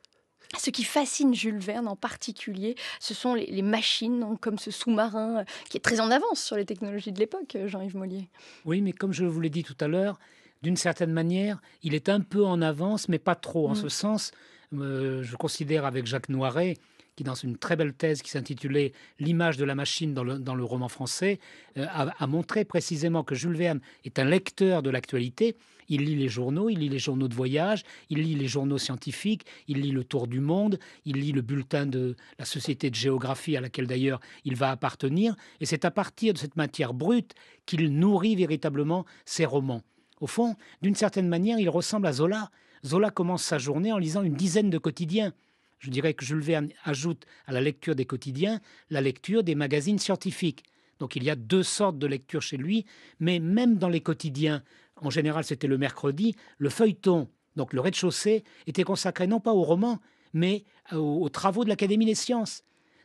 Ce qui fascine Jules Verne en particulier, ce sont les, machines, comme ce sous-marin qui est très en avance sur les technologies de l'époque, Jean-Yves Mollier. Oui, mais comme je vous l'ai dit tout à l'heure, d'une certaine manière, il est un peu en avance, mais pas trop. En mm. ce sens, euh, je considère avec Jacques Noiret, qui dans une très belle thèse qui s'intitulait L'image de la machine dans le, roman français, euh, a, montré précisément que Jules Verne est un lecteur de l'actualité. Il lit les journaux, il lit les journaux de voyage, il lit les journaux scientifiques, il lit le Tour du Monde, il lit le bulletin de la Société de géographie à laquelle d'ailleurs il va appartenir. Et c'est à partir de cette matière brute qu'il nourrit véritablement ses romans. Au fond, d'une certaine manière, il ressemble à Zola. Zola commence sa journée en lisant une dizaine de quotidiens. Je dirais que Jules Verne ajoute à la lecture des quotidiens la lecture des magazines scientifiques. Donc il y a deux sortes de lectures chez lui, mais même dans les quotidiens, en général c'était le mercredi, le feuilleton, donc le rez-de-chaussée, était consacré non pas au roman, mais aux travaux de l'Académie des sciences.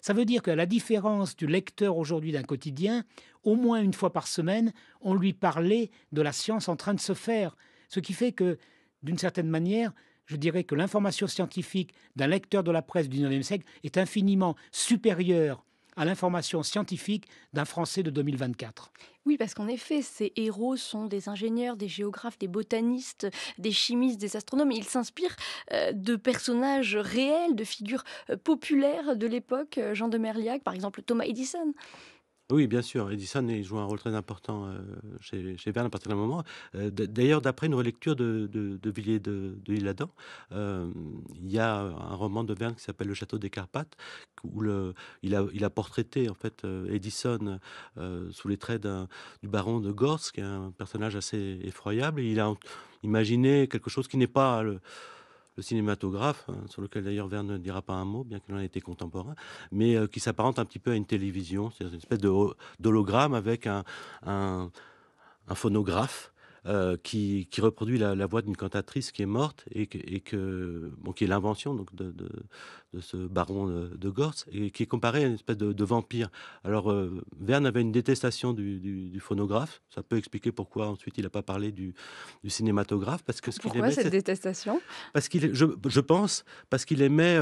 Ça veut dire qu'à la différence du lecteur aujourd'hui d'un quotidien, au moins une fois par semaine, on lui parlait de la science en train de se faire. Ce qui fait que, d'une certaine manière, je dirais que l'information scientifique d'un lecteur de la presse du 19e siècle est infiniment supérieure à l'information scientifique d'un Français de 2024. Oui, parce qu'en effet, ces héros sont des ingénieurs, des géographes, des botanistes, des chimistes, des astronomes. Ils s'inspirent euh, de personnages réels, de figures euh, populaires de l'époque, euh, Jean de Merliac, par exemple Thomas Edison. Oui, bien sûr, Edison joue un rôle très important euh, chez, Verne à partir d'un moment. Euh, d'ailleurs, d'après une relecture de, de, de Villiers de, l'Isle-Adam, euh, il y a un roman de Verne qui s'appelle Le Château des Carpates, où il, a, il portraité en fait Edison sous les traits du baron de Gorse, qui est un personnage assez effroyable. il a imaginé quelque chose qui n'est pas le cinématographe, hein, sur lequel d'ailleurs Verne ne dira pas un mot, bien qu'il en ait été contemporain, mais euh, qui s'apparente un petit peu à une télévision, c'est-à-dire une espèce d'hologramme avec un, un phonographe euh, qui, reproduit la, voix d'une cantatrice qui est morte et, que, qui est l'invention donc de, ce baron euh, de, Gorse et qui est comparé à une espèce de, vampire. Alors euh, Verne avait une détestation du, phonographe. Ça peut expliquer pourquoi ensuite il n'a pas parlé du, cinématographe parce que ce pourquoi cette détestation Parce qu'il, je, pense, parce qu'il aimait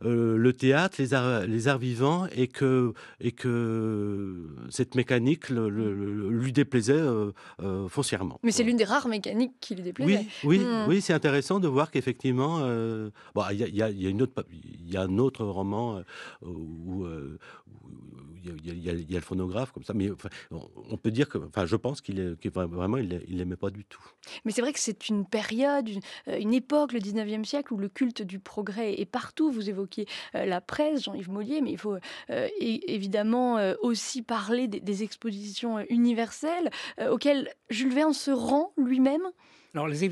le théâtre, les arts, les arts vivants et que et que cette mécanique le, lui déplaisait foncièrement. Mais l'une des rares mécaniques qui lui déplaisait. Oui, oui, hmm. oui c'est intéressant de voir qu'effectivement, euh, il y, a une autre, il y a un autre roman euh, où, euh, où, il y, a le phonographe comme ça, mais on peut dire que, je pense qu'il est, vraiment, il l'aimait pas du tout. Mais c'est vrai que c'est une période, une, euh, époque, le 19e siècle, où le culte du progrès est partout. Vous évoquiez euh, la presse, Jean-Yves Mollier, mais il faut euh, évidemment aussi parler des expositions universelles auxquelles Jules Verne se rend lui-même. Alors les,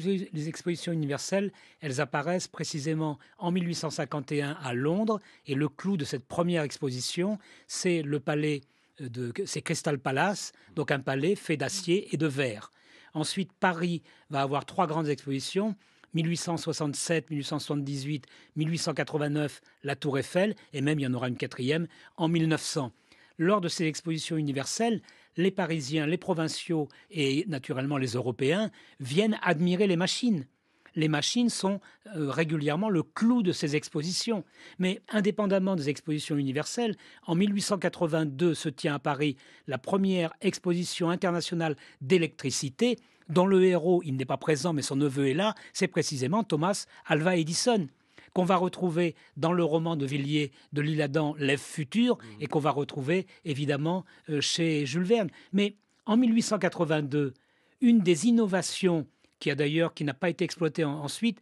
expositions universelles, elles apparaissent précisément en 1851 à Londres, et le clou de cette première exposition, c'est le palais euh, de, Crystal Palace, donc un palais fait d'acier et de verre. Ensuite, Paris va avoir trois grandes expositions. 1867, 1878, 1889, la Tour Eiffel, et même il y en aura une quatrième en 1900. Lors de ces expositions universelles, les Parisiens, les provinciaux et naturellement les Européens viennent admirer les machines. Les machines sont euh, régulièrement le clou de ces expositions. Mais indépendamment des expositions universelles, en 1882 se tient à Paris la première exposition internationale d'électricité dont le héros, il n'est pas présent mais son neveu est là, c'est précisément Thomas Alva Edison qu'on va retrouver dans le roman de Villiers de l'Isle-Adam, L'Ève future, mm. et qu'on va retrouver évidemment euh, chez Jules Verne. Mais en 1882, une des innovations qui a d'ailleurs qui n'a pas été exploitée ensuite,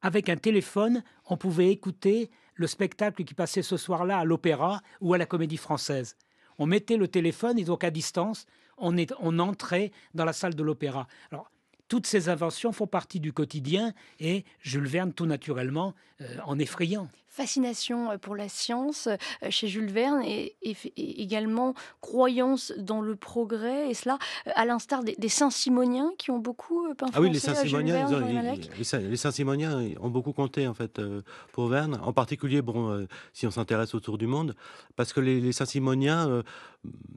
avec un téléphone, on pouvait écouter le spectacle qui passait ce soir-là à l'opéra ou à la comédie française. On mettait le téléphone et donc à distance, on, est, on entrait dans la salle de l'opéra toutes ces inventions font partie du quotidien et Jules Verne, tout naturellement, euh, en effrayant fascination euh, pour la science euh, chez Jules Verne et, également croyance dans le progrès, et cela euh, à l'instar des, des Saint-Simoniens qui ont beaucoup influencé ah oui, les Saint-Simoniens, ont beaucoup compté en fait pour Verne, en particulier bon, si on s'intéresse autour du monde, parce que les, les Saint-Simoniens,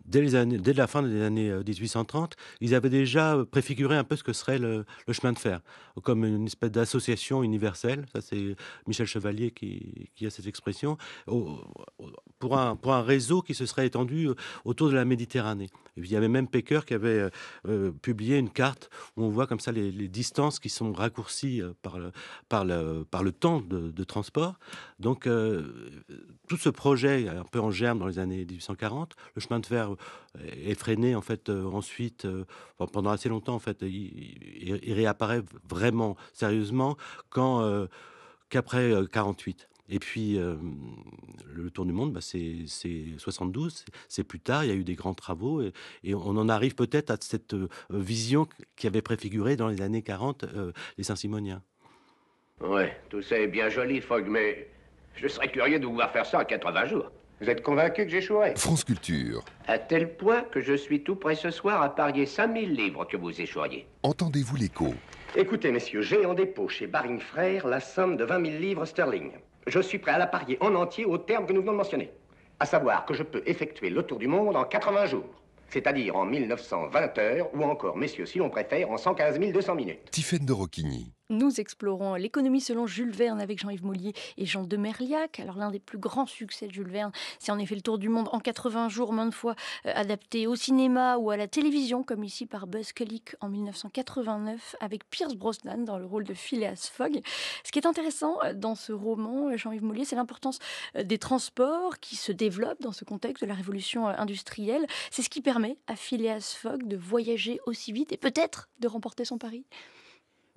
dès, les années, dès la fin des années 1830, ils avaient déjà préfiguré un peu ce que serait le, le chemin de fer, comme une espèce d'association universelle. Ça, c'est Michel Chevalier qui, qui a cette expression, pour, un, un réseau qui se serait étendu euh, autour de la Méditerranée. il y avait même Pecker qui avait euh, euh, publié une carte où on voit comme ça les, distances qui sont raccourcies par le, par par le temps de, transport. Donc, tout ce projet, un peu en germe dans les années 1840, le chemin de fer est freiné en fait ensuite, pendant assez longtemps en fait, il, réapparaît vraiment sérieusement quand qu'après 48. Et puis, euh, le Tour du Monde, bah, c'est 72, c'est plus tard, il y a eu des grands travaux, et, on en arrive peut-être à cette euh, vision qui avait préfiguré dans les années 40 euh, les Saint-Simoniens. Ouais, tout ça est bien joli, Fogg, mais je serais curieux de vous voir faire ça en 80 jours. Vous êtes convaincu que j'échouerai France Culture. À tel point que je suis tout prêt ce soir à parier 5000 livres que vous échoueriez. Entendez-vous l'écho Écoutez, messieurs, j'ai en dépôt chez Baring Frères la somme de 20 000 livres sterling je suis prêt à la parier en entier au terme que nous venons de mentionner. À savoir que je peux effectuer le tour du monde en 80 jours. C'est-à-dire en 1920 heures, ou encore, messieurs, si l'on préfère, en 115 200 minutes. Tiffaine de Roquigny. Nous explorons l'économie selon Jules Verne avec Jean-Yves Mollier et Jean de Merliac. Alors l'un des plus grands succès de Jules Verne, c'est en effet le Tour du monde en 80 jours, maintes fois euh, adapté au cinéma ou à la télévision, comme ici par Buzz Kulik en 1989 avec Pierce Brosnan dans le rôle de Phileas Fogg. Ce qui est intéressant euh, dans ce roman, euh, Jean-Yves Mollier, c'est l'importance des transports qui se développent dans ce contexte de la révolution industrielle. C'est ce qui permet à Phileas Fogg de voyager aussi vite et peut-être de remporter son pari.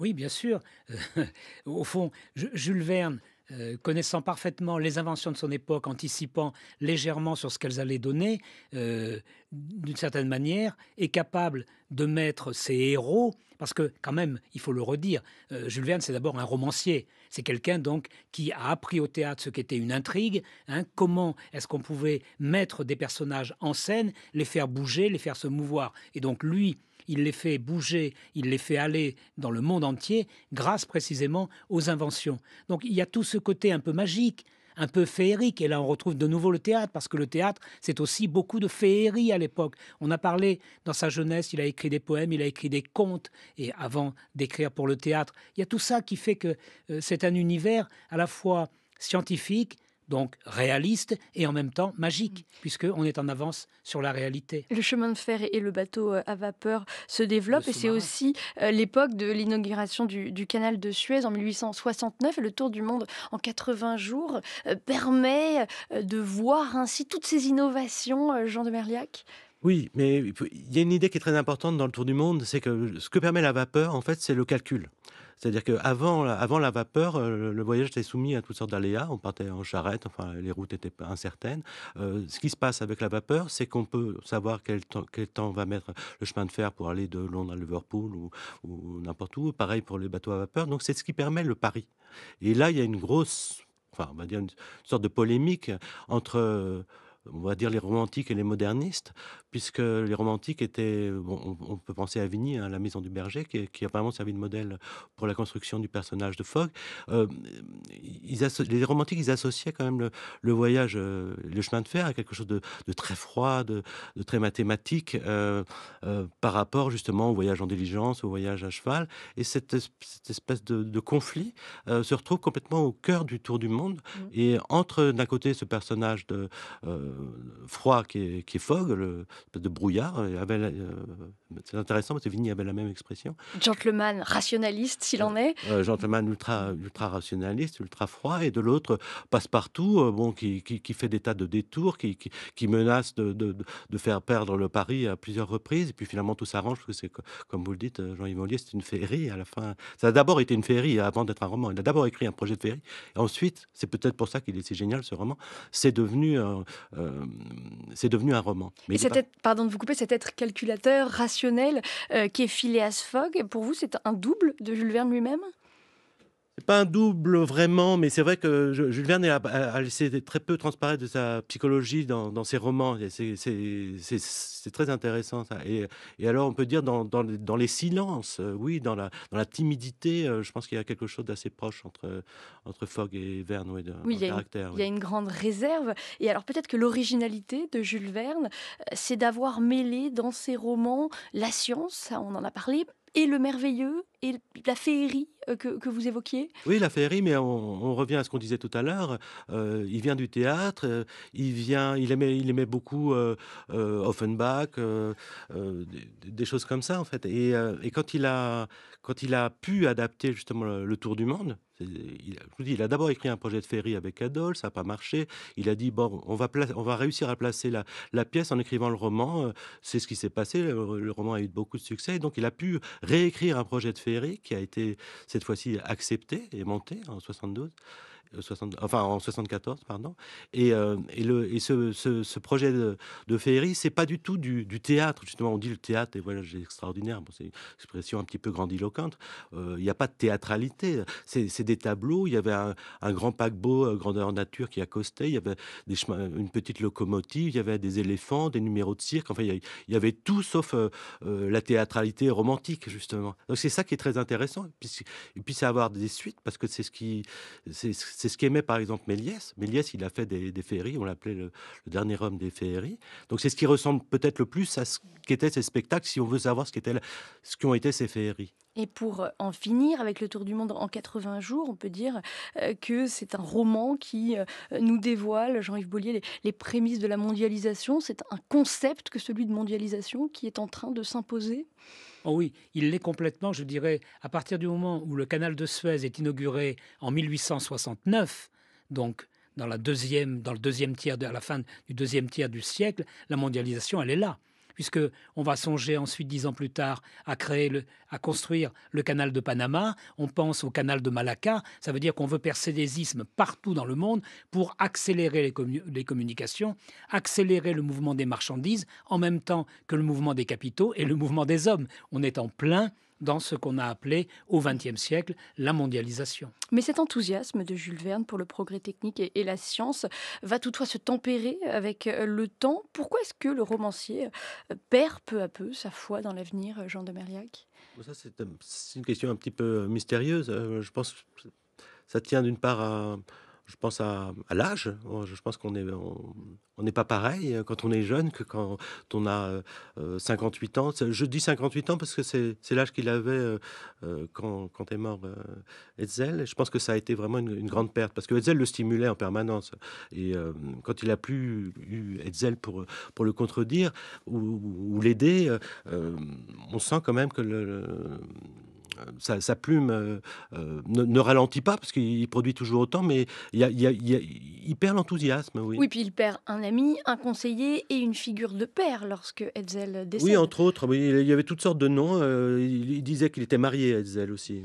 Oui, bien sûr. Euh, au fond, Jules Verne, euh, connaissant parfaitement les inventions de son époque, anticipant légèrement sur ce qu'elles allaient donner, euh, d'une certaine manière, est capable de mettre ses héros, parce que quand même, il faut le redire, Jules Verne, c'est d'abord un romancier, c'est quelqu'un donc qui a appris au théâtre ce qu'était une intrigue, hein, comment est-ce qu'on pouvait mettre des personnages en scène, les faire bouger, les faire se mouvoir. Et donc lui, il les fait bouger, il les fait aller dans le monde entier grâce précisément aux inventions. Donc il y a tout ce côté un peu magique, un peu féerique. Et là, on retrouve de nouveau le théâtre, parce que le théâtre, c'est aussi beaucoup de féerie à l'époque. On a parlé dans sa jeunesse, il a écrit des poèmes, il a écrit des contes, et avant d'écrire pour le théâtre, il y a tout ça qui fait que euh, c'est un univers à la fois scientifique, donc réaliste et en même temps magique, mm. puisqu'on est en avance sur la réalité. Le chemin de fer et le bateau euh, à vapeur se développent, et c'est aussi euh, l'époque de l'inauguration du, du, canal de Suez en 1869. Le tour du monde en 80 jours euh, permet de voir ainsi toutes ces innovations, Jean de Merliac oui, mais il y a une idée qui est très importante dans le Tour du Monde, c'est que ce que permet la vapeur, en fait, c'est le calcul. C'est-à-dire qu'avant avant la vapeur, euh, le voyage était soumis à toutes sortes d'aléas. On partait en charrette, enfin, les routes étaient incertaines. Euh, ce qui se passe avec la vapeur, c'est qu'on peut savoir quel temps, quel temps va mettre le chemin de fer pour aller de Londres à Liverpool ou, ou n'importe où. Pareil pour les bateaux à vapeur. Donc, c'est ce qui permet le pari. Et là, il y a une grosse, enfin, on va dire une sorte de polémique entre on va dire les romantiques et les modernistes, puisque les romantiques étaient, on, peut penser à Vigny, à hein, la maison du berger, qui, a vraiment servi de modèle pour la construction du personnage de Fogg. Euh, les romantiques, ils associaient quand même le, voyage, euh, le chemin de fer à quelque chose de, très froid, de, très mathématique, euh, par rapport justement au voyage en diligence, au voyage à cheval. Et cette, cette espèce de, de conflit se retrouve complètement au cœur du tour du monde. Mmh. Et entre d'un côté ce personnage de euh, froid qui est, qui le, de brouillard. Euh, c'est intéressant parce que Vigny avait la même expression. Gentleman rationaliste, s'il en euh, est. gentleman ultra, ultra rationaliste, ultra froid, et de l'autre, passe-partout, bon, qui, qui, fait des tas de détours, qui, qui menace de, de, de, faire perdre le pari à plusieurs reprises. Et puis finalement, tout s'arrange parce que c'est, comme vous le dites, Jean-Yves Mollier, c'est une féerie à la fin. Ça a d'abord été une féerie avant d'être un roman. Il a d'abord écrit un projet de féerie. Et ensuite, c'est peut-être pour ça qu'il est si génial ce roman, c'est devenu. un euh, c'est devenu un roman. Mais cet pardon de vous couper, cet être calculateur, rationnel, euh, qui est Phileas Fogg, pour vous, c'est un double de Jules Verne lui-même c'est pas un double vraiment, mais c'est vrai que Jules Verne a, laissé très peu transparaître de sa psychologie dans, ses romans. C'est très intéressant ça. Et, alors on peut dire dans, les silences, euh, oui, dans la, la timidité, euh, je pense qu'il y a quelque chose d'assez proche entre, entre Fogg et Verne. Oui, de, oui, il y a une grande réserve. Et alors peut-être que l'originalité de Jules Verne, euh, c'est d'avoir mêlé dans ses romans la science, on en a parlé, et le merveilleux et la féerie euh, que, vous évoquiez Oui, la féerie, mais on, revient à ce qu'on disait tout à l'heure. Euh, il vient du théâtre, euh, il, vient, il, aimait, il aimait beaucoup Offenbach, des, choses comme ça, en fait. Et, quand, il a, quand il a pu adapter justement le, Tour du Monde, il, il a d'abord écrit un projet de féerie avec Adol, ça n'a pas marché. Il a dit bon, on va, on va réussir à placer la, pièce en écrivant le roman. C'est ce qui s'est passé. Le, le, roman a eu beaucoup de succès, donc il a pu réécrire un projet de féerie qui a été cette fois-ci accepté et monté en 72 enfin en 74, pardon. Et, euh, et, le, et ce, ce, projet de, de Ferry, c'est pas du tout du, théâtre. Justement, on dit le théâtre, et voilà, j'ai extraordinaire. Bon, c'est une expression un petit peu grandiloquente. Euh, il n'y a pas de théâtralité. C'est des tableaux. Il y avait un, grand paquebot euh, grandeur nature qui accostait. Il y avait des chemins, une petite locomotive. Il y avait des éléphants, des numéros de cirque. Enfin, il y, avait tout sauf la théâtralité romantique, justement. Donc c'est ça qui est très intéressant. Et puis, puis ça avoir des suites parce que c'est ce qui c'est c'est ce qu'aimait par exemple Méliès. Méliès, il a fait des, féeries, on l'appelait le, dernier homme des féeries. Donc c'est ce qui ressemble peut-être le plus à ce qu'étaient ces spectacles, si on veut savoir ce qu'étaient, ce qu'ont été ces féeries. Et pour euh, en finir avec le Tour du monde en 80 jours, on peut dire euh, que c'est un roman qui euh, nous dévoile, Jean-Yves Bollier, les, prémices de la mondialisation. C'est un concept que celui de mondialisation qui est en train de s'imposer. Oh oui, il l'est complètement, je dirais, à partir du moment où le canal de Suez est inauguré en 1869, donc dans, tiers, à la fin du deuxième tiers du siècle, la mondialisation, elle est là puisque on va songer ensuite, dix ans plus tard, à créer, à construire le canal de Panama. On pense au canal de Malacca. Ça veut dire qu'on veut percer des isthmes partout dans le monde pour accélérer les communications, accélérer le mouvement des marchandises en même temps que le mouvement des capitaux et le mouvement des hommes. On est en plein dans ce qu'on a appelé au XXe siècle la mondialisation. Mais cet enthousiasme de Jules Verne pour le progrès technique et, la science va toutefois se tempérer avec euh, le temps. Pourquoi est-ce que le romancier euh, perd peu à peu sa foi dans l'avenir, euh, Jean de Merliac c'est une question un petit peu mystérieuse. Hein. Je pense que ça tient d'une part à je pense à, l'âge. Oh, je pense qu'on n'est on, pas pareil euh, quand on est jeune que quand on a 58 euh, ans. Je dis 58 ans parce que c'est l'âge qu'il avait euh, quand, est mort etzel Je pense que ça a été vraiment une, grande perte parce que Edsel le stimulait en permanence. Et quand il a plus eu etzel pour, pour le contredire ou, l'aider, on sent quand même que le euh, sa, plume euh, euh, ne, ralentit pas parce qu'il produit toujours autant, mais il, perd l'enthousiasme. Oui. puis il perd un ami, un conseiller et une figure de père lorsque Hetzel décède. Oui, entre autres, il y avait toutes sortes de noms. il, disait qu'il était marié, Hetzel aussi.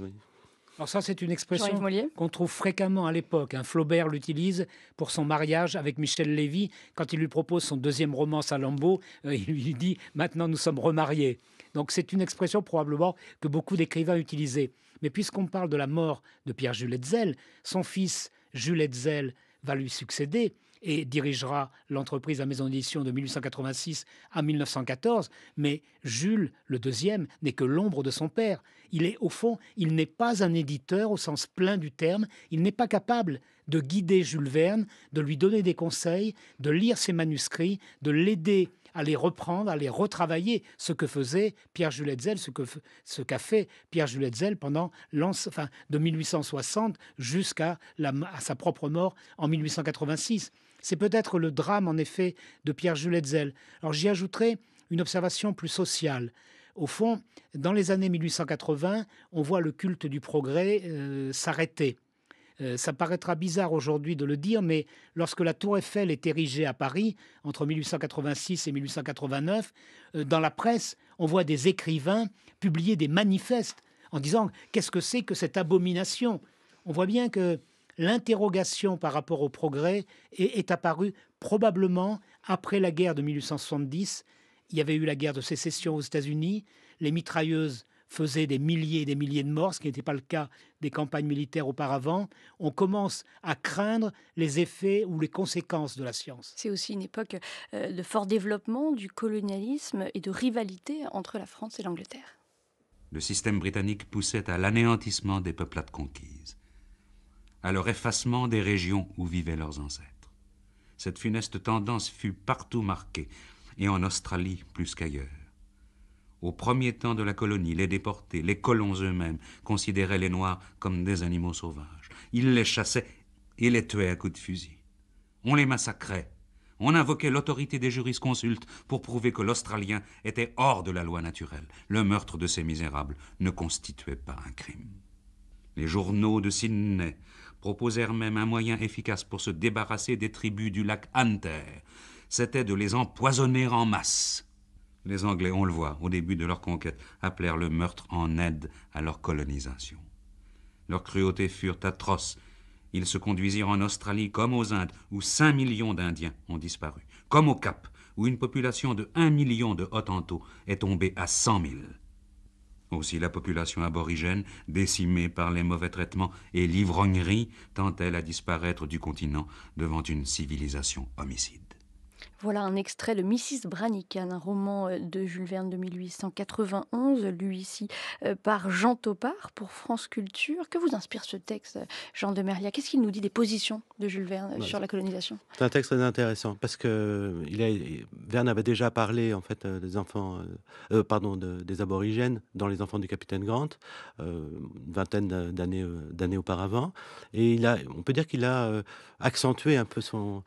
Alors ça, c'est une expression qu'on trouve fréquemment à l'époque. Hein. Flaubert l'utilise pour son mariage avec Michel Lévy. Quand il lui propose son deuxième roman, Salambo, il lui dit « Maintenant, nous sommes remariés ». Donc c'est une expression probablement que beaucoup d'écrivains utilisaient. Mais puisqu'on parle de la mort de Pierre-Jules Hetzel, son fils Jules Hetzel va lui succéder et dirigera l'entreprise à maison d'édition de 1886 à 1914, mais Jules, le deuxième, n'est que l'ombre de son père. Il est, au fond, il n'est pas un éditeur au sens plein du terme, il n'est pas capable de guider Jules Verne, de lui donner des conseils, de lire ses manuscrits, de l'aider aller reprendre, à retravailler, ce que faisait Pierre Juletzel, ce que ce qu'a fait Pierre Juletzel pendant de 1860 jusqu'à sa propre mort en 1886. C'est peut-être le drame, en effet, de Pierre Juletzel. Alors j'y ajouterai une observation plus sociale. Au fond, dans les années 1880, on voit le culte du progrès euh, s'arrêter. Euh, ça paraîtra bizarre aujourd'hui de le dire, mais lorsque la Tour Eiffel est érigée à Paris, entre 1886 et 1889, euh, dans la presse, on voit des écrivains publier des manifestes en disant qu'est-ce que c'est que cette abomination On voit bien que l'interrogation par rapport au progrès est, est, apparue probablement après la guerre de 1870. Il y avait eu la guerre de sécession aux États-Unis, les mitrailleuses faisait des milliers et des milliers de morts, ce qui n'était pas le cas des campagnes militaires auparavant, on commence à craindre les effets ou les conséquences de la science. C'est aussi une époque euh, de fort développement du colonialisme et de rivalité entre la France et l'Angleterre. Le système britannique poussait à l'anéantissement des peuplades conquises, à leur effacement des régions où vivaient leurs ancêtres. Cette funeste tendance fut partout marquée, et en Australie plus qu'ailleurs. Au premier temps de la colonie, les déportés, les colons eux-mêmes, considéraient les Noirs comme des animaux sauvages. Ils les chassaient et les tuaient à coups de fusil. On les massacrait. On invoquait l'autorité des jurisconsultes pour prouver que l'Australien était hors de la loi naturelle. Le meurtre de ces misérables ne constituait pas un crime. Les journaux de Sydney proposèrent même un moyen efficace pour se débarrasser des tribus du lac Hunter. C'était de les empoisonner en masse. Les Anglais, on le voit, au début de leur conquête, appelèrent le meurtre en aide à leur colonisation. Leurs cruautés furent atroces. Ils se conduisirent en Australie comme aux Indes, où 5 millions d'Indiens ont disparu, comme au Cap, où une population de 1 million de Hottentots est tombée à 100 000. Aussi la population aborigène, décimée par les mauvais traitements et l'ivrognerie, tend-elle à disparaître du continent devant une civilisation homicide. Voilà un extrait de Mrs. Branican, un roman euh, de Jules Verne de 1891, lu ici euh, par Jean Topard pour France Culture. Que vous inspire ce texte, euh, Jean de Merlia Qu'est-ce qu'il nous dit des positions de Jules Verne sur la colonisation C'est un texte très intéressant parce que Verne avait déjà parlé en fait des enfants, pardon, des aborigènes dans Les Enfants du Capitaine Grant, une vingtaine d'années d'années auparavant, et il a, on peut dire qu'il a accentué un peu son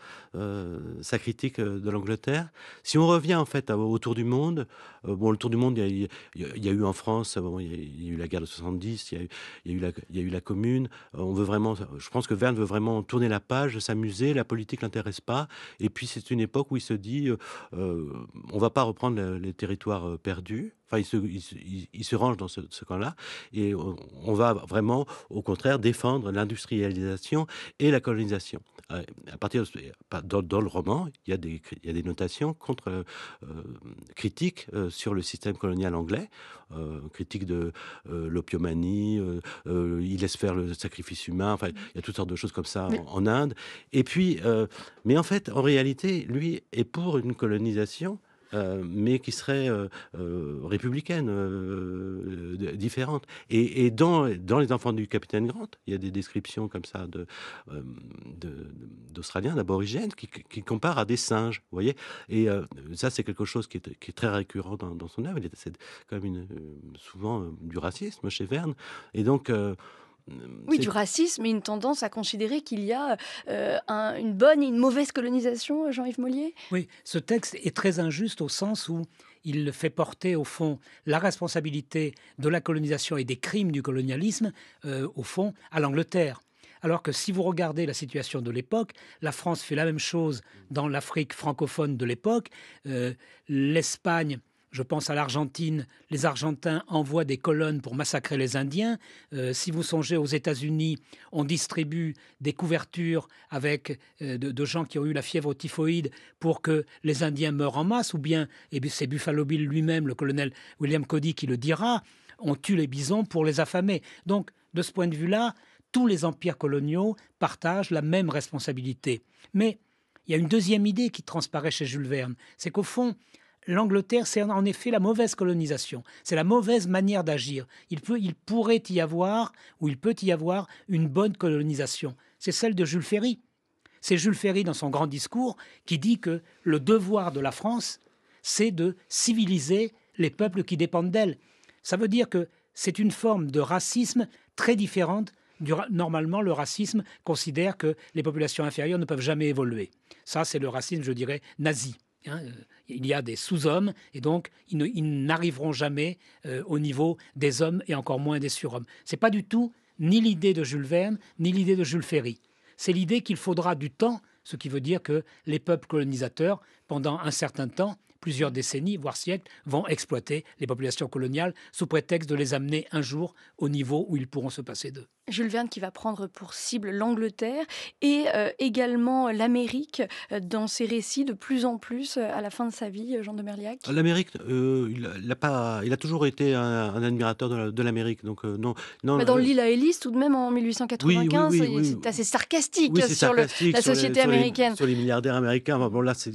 sa critique de l'Angleterre. Si on revient en fait autour du Monde, euh, bon, le Tour du Monde, il y, a eu en France, il, y, a, eu la guerre de 70, il y, a eu la Commune. Euh, on veut vraiment, je pense que Verne veut vraiment tourner la page, s'amuser, la politique l'intéresse pas. Et puis c'est une époque où il se dit, euh, on va pas reprendre les territoires perdus. Enfin, il se, range dans ce, camp-là. Et on, va vraiment, au contraire, défendre l'industrialisation et la colonisation. Euh, à partir dans, le roman, il y a des, notations contre, euh, critiques euh, sur le système colonial anglais, euh, critique de l'opiomanie, il laisse faire le sacrifice humain. Enfin, il y a toutes sortes de choses comme ça en, Inde. Et puis, mais en fait, en réalité, lui est pour une colonisation euh, mais qui serait euh, euh, républicaine, différente. Et, dans, dans Les Enfants du Capitaine Grant, il y a des descriptions comme ça de, d'Australiens, d'aborigènes, qui, qui, comparent à des singes, vous voyez. Et ça, c'est quelque chose qui est, qui est très récurrent dans, dans son œuvre. C'est quand même une, souvent du racisme chez Verne. Et donc, oui, du racisme et une tendance à considérer qu'il y a euh, une bonne et une mauvaise colonisation, euh, Jean-Yves Mollier Oui, ce texte est très injuste au sens où il fait porter au fond la responsabilité de la colonisation et des crimes du colonialisme euh, au fond à l'Angleterre. Alors que si vous regardez la situation de l'époque, la France fait la même chose dans l'Afrique francophone de l'époque, l'Espagne je pense à l'Argentine. Les Argentins envoient des colonnes pour massacrer les Indiens. Euh, si vous songez aux États-Unis, on distribue des couvertures avec euh, de, gens qui ont eu la fièvre typhoïde pour que les Indiens meurent en masse. Ou bien, et eh c'est Buffalo Bill lui-même, le colonel William Cody, qui le dira, on tue les bisons pour les affamer. Donc, de ce point de vue-là, tous les empires coloniaux partagent la même responsabilité. Mais il y a une deuxième idée qui transparaît chez Jules Verne, c'est qu'au fond, l'Angleterre, c'est en effet la mauvaise colonisation, c'est la mauvaise manière d'agir. Il, il pourrait y avoir, ou il peut y avoir, une bonne colonisation. C'est celle de Jules Ferry. C'est Jules Ferry dans son grand discours qui dit que le devoir de la France, c'est de civiliser les peuples qui dépendent d'elle. Ça veut dire que c'est une forme de racisme très différente normalement, le racisme considère que les populations inférieures ne peuvent jamais évoluer. Ça, c'est le racisme, je dirais, nazi. Hein, euh, il y a des sous-hommes et donc ils, n'arriveront jamais euh, au niveau des hommes et encore moins des surhommes. n'est pas du tout ni l'idée de Jules Verne ni l'idée de Jules Ferry. C'est l'idée qu'il faudra du temps, ce qui veut dire que les peuples colonisateurs, pendant un certain temps, plusieurs décennies, voire siècles, vont exploiter les populations coloniales sous prétexte de les amener un jour au niveau où ils pourront se passer d'eux. Jules Verne qui va prendre pour cible l'Angleterre et euh, également l'Amérique euh, dans ses récits de plus en plus euh, à la fin de sa vie, Jean de Merliac L'Amérique, il, a pas, il a toujours été un, admirateur de l'Amérique. donc non, non, Mais bah, dans l'île à Hélice, tout de même, en 1895, c'est assez sarcastique sur la société américaine. Sur les, milliardaires américains, bon, là, c'est...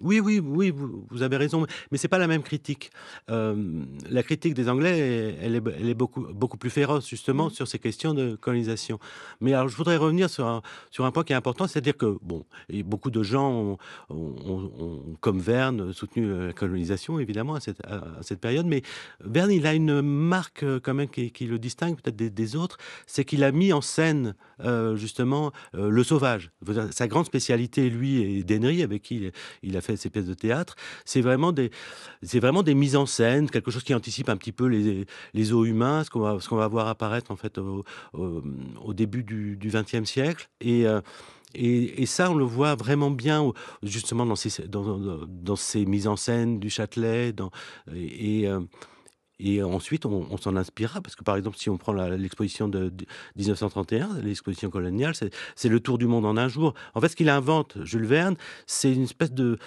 Oui, oui, oui, vous, avez raison, mais c'est pas la même critique. Euh, la critique des Anglais, elle est, beaucoup, beaucoup plus féroce justement mm. sur ces questions de colonisation. Mais alors, je voudrais revenir sur un, sur un point qui est important, c'est-à-dire que bon, beaucoup de gens ont, comme Verne, soutenu la colonisation évidemment à cette, à cette, période, mais Verne, il a une marque euh, quand même qui, le distingue peut-être des, autres, c'est qu'il a mis en scène euh, justement le sauvage. Sa grande spécialité, lui, est Denry, avec qui il a fait ses pièces de théâtre, c'est vraiment des, vraiment des mises en scène, quelque chose qui anticipe un petit peu les, les eaux humains, ce qu'on va, voir apparaître en fait au, début du XXe siècle. Euh, et et, ça, on le voit vraiment bien, justement, dans ces, dans, ces mises en scène du Châtelet. et, euh, et ensuite, on, s'en inspirera parce que par exemple, si on prend l'exposition de, 1931, l'exposition coloniale, c'est le tour du monde en un jour. En fait, ce qu'il invente, Jules Verne, c'est une espèce de,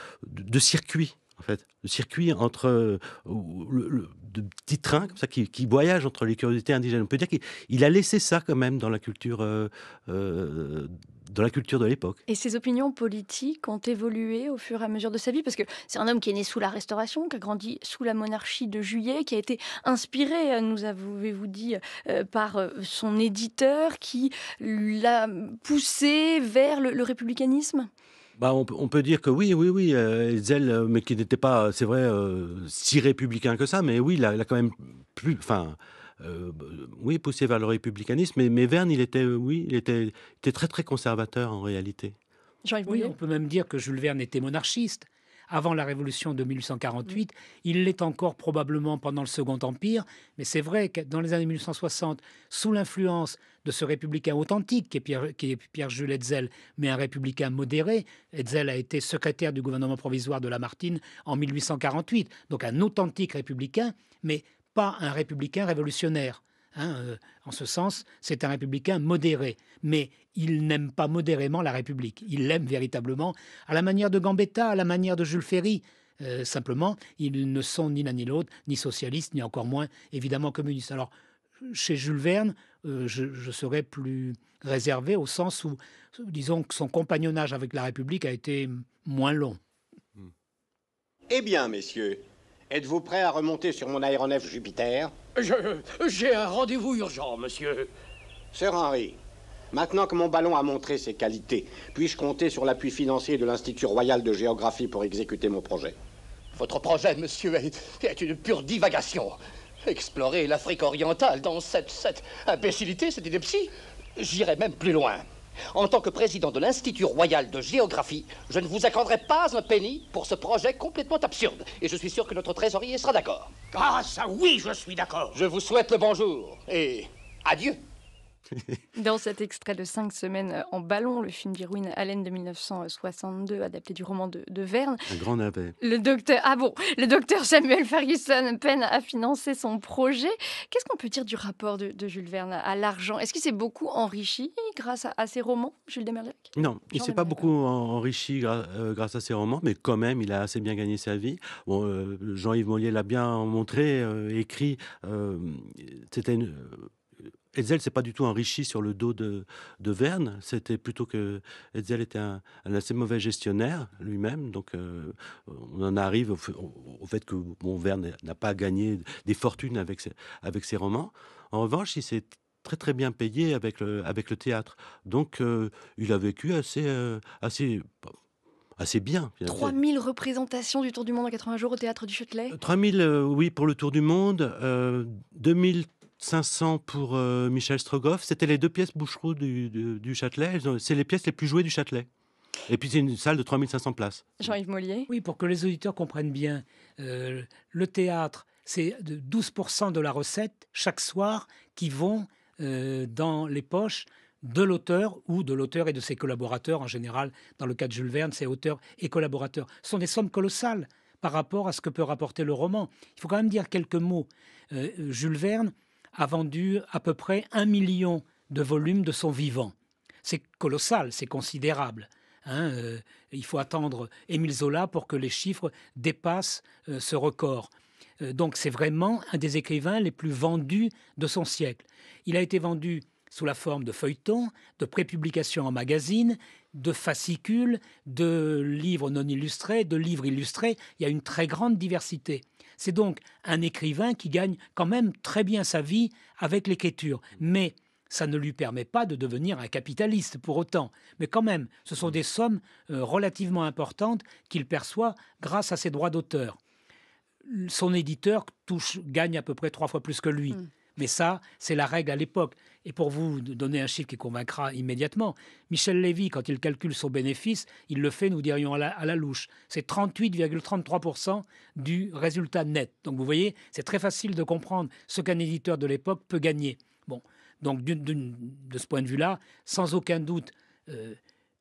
circuit en fait. Le circuit entre le, de petits trains comme ça qui, qui, voyagent entre les curiosités indigènes. On peut dire qu'il a laissé ça quand même dans la culture euh, euh, dans la culture de l'époque. Et ses opinions politiques ont évolué au fur et à mesure de sa vie, parce que c'est un homme qui est né sous la Restauration, qui a grandi sous la monarchie de Juillet, qui a été inspiré, euh, nous avez-vous dit, euh, par euh, son éditeur, qui l'a poussé vers le, républicanisme bah, on, peut dire que oui, oui, oui, elle mais qui n'était pas, c'est vrai, si républicain que ça, mais oui, il a, quand même plus, enfin, euh, bah, oui, poussé vers le républicanisme. Mais, Verne, il était, euh, oui, il était, était très, très conservateur en réalité. Oui, on peut même dire que Jules Verne était monarchiste. Avant la Révolution de 1848, il l'est encore probablement pendant le Second Empire, mais c'est vrai que dans les années 1860, sous l'influence de ce républicain authentique qui est Pierre, qui est Pierre Jules Hetzel, mais un républicain modéré, Hetzel a été secrétaire du gouvernement provisoire de Lamartine en 1848, donc un authentique républicain, mais pas un républicain révolutionnaire. Hein, euh, en ce sens, c'est un républicain modéré, mais il n'aime pas modérément la République. Il l'aime véritablement à la manière de Gambetta, à la manière de Jules Ferry. Euh, simplement, ils ne sont ni l'un ni l'autre, ni socialistes, ni encore moins, évidemment, communistes. Alors, chez Jules Verne, euh, je, je, serais plus réservé au sens où, disons, que son compagnonnage avec la République a été moins long. Eh bien, messieurs, Êtes-vous prêt à remonter sur mon aéronef Jupiter Je. J'ai un rendez-vous urgent, monsieur. Sir Henry, maintenant que mon ballon a montré ses qualités, puis-je compter sur l'appui financier de l'Institut royal de géographie pour exécuter mon projet Votre projet, monsieur, est, une pure divagation. Explorer l'Afrique orientale dans cette, cette imbécilité, cette ineptie J'irai même plus loin. En tant que président de l'Institut royal de géographie, je ne vous accorderai pas un penny pour ce projet complètement absurde. Et je suis sûr que notre trésorier sera d'accord. Ah, ça oui, je suis d'accord. Je vous souhaite le bonjour et adieu. Dans cet extrait de 5 semaines euh, en ballon, le film d'Irwin Allen de 1962, adapté du roman de, Verne. grand Le docteur, ah bon, le docteur Samuel Ferguson peine à financer son projet. Qu'est-ce qu'on peut dire du rapport de, Jules Verne à l'argent Est-ce qu'il s'est beaucoup enrichi grâce à, ses romans, Jules Demerlec Non, il il s'est pas beaucoup enrichi euh, grâce, à ses romans, mais quand même, il a assez bien gagné sa vie. Bon, euh, Jean-Yves Mollier l'a bien montré, écrit. C'était une Hetzel s'est pas du tout enrichi sur le dos de, de Verne. C'était plutôt que Hetzel était un, assez mauvais gestionnaire lui-même. Donc, euh, on en arrive au, fait que mon Verne n'a pas gagné des fortunes avec ses, avec ses romans. En revanche, il s'est très très bien payé avec le, avec le théâtre. Donc, euh, il a vécu assez, euh, assez assez bien. 3000 représentations du Tour du Monde en 80 jours au théâtre du Châtelet 3000, oui, pour le Tour du Monde, euh, 2000 500 pour euh, Michel Strogoff. C'était les deux pièces Bouchereau du, du, Châtelet. C'est les pièces les plus jouées du Châtelet. Et puis c'est une salle de 3500 places. Jean-Yves Mollier Oui, pour que les auditeurs comprennent bien, euh, le théâtre, c'est 12% de la recette chaque soir qui vont euh, dans les poches de l'auteur ou de l'auteur et de ses collaborateurs. En général, dans le cas de Jules Verne, ses auteurs et collaborateurs. Ce sont des sommes colossales par rapport à ce que peut rapporter le roman. Il faut quand même dire quelques mots. Jules Verne, a vendu à peu près un million de volumes de son vivant. C'est colossal, c'est considérable. Hein, euh, il faut attendre Émile Zola pour que les chiffres dépassent euh, ce record. Euh, donc c'est vraiment un des écrivains les plus vendus de son siècle. Il a été vendu sous la forme de feuilletons, de prépublications en magazine, de fascicules, de livres non illustrés, de livres illustrés. Il y a une très grande diversité. C'est donc un écrivain qui gagne quand même très bien sa vie avec l'écriture. Mais ça ne lui permet pas de devenir un capitaliste pour autant. Mais quand même, ce sont des sommes euh, relativement importantes qu'il perçoit grâce à ses droits d'auteur. Son éditeur touche, gagne à peu près trois fois plus que lui. Mm. Mais ça, c'est la règle à l'époque. Et pour vous donner un chiffre qui convaincra immédiatement, Michel Lévy, quand il calcule son bénéfice, il le fait, nous dirions, à la, louche. C'est 38,33% du résultat net. Donc vous voyez, c'est très facile de comprendre ce qu'un éditeur de l'époque peut gagner. Bon, donc de ce point de vue-là, sans aucun doute, euh,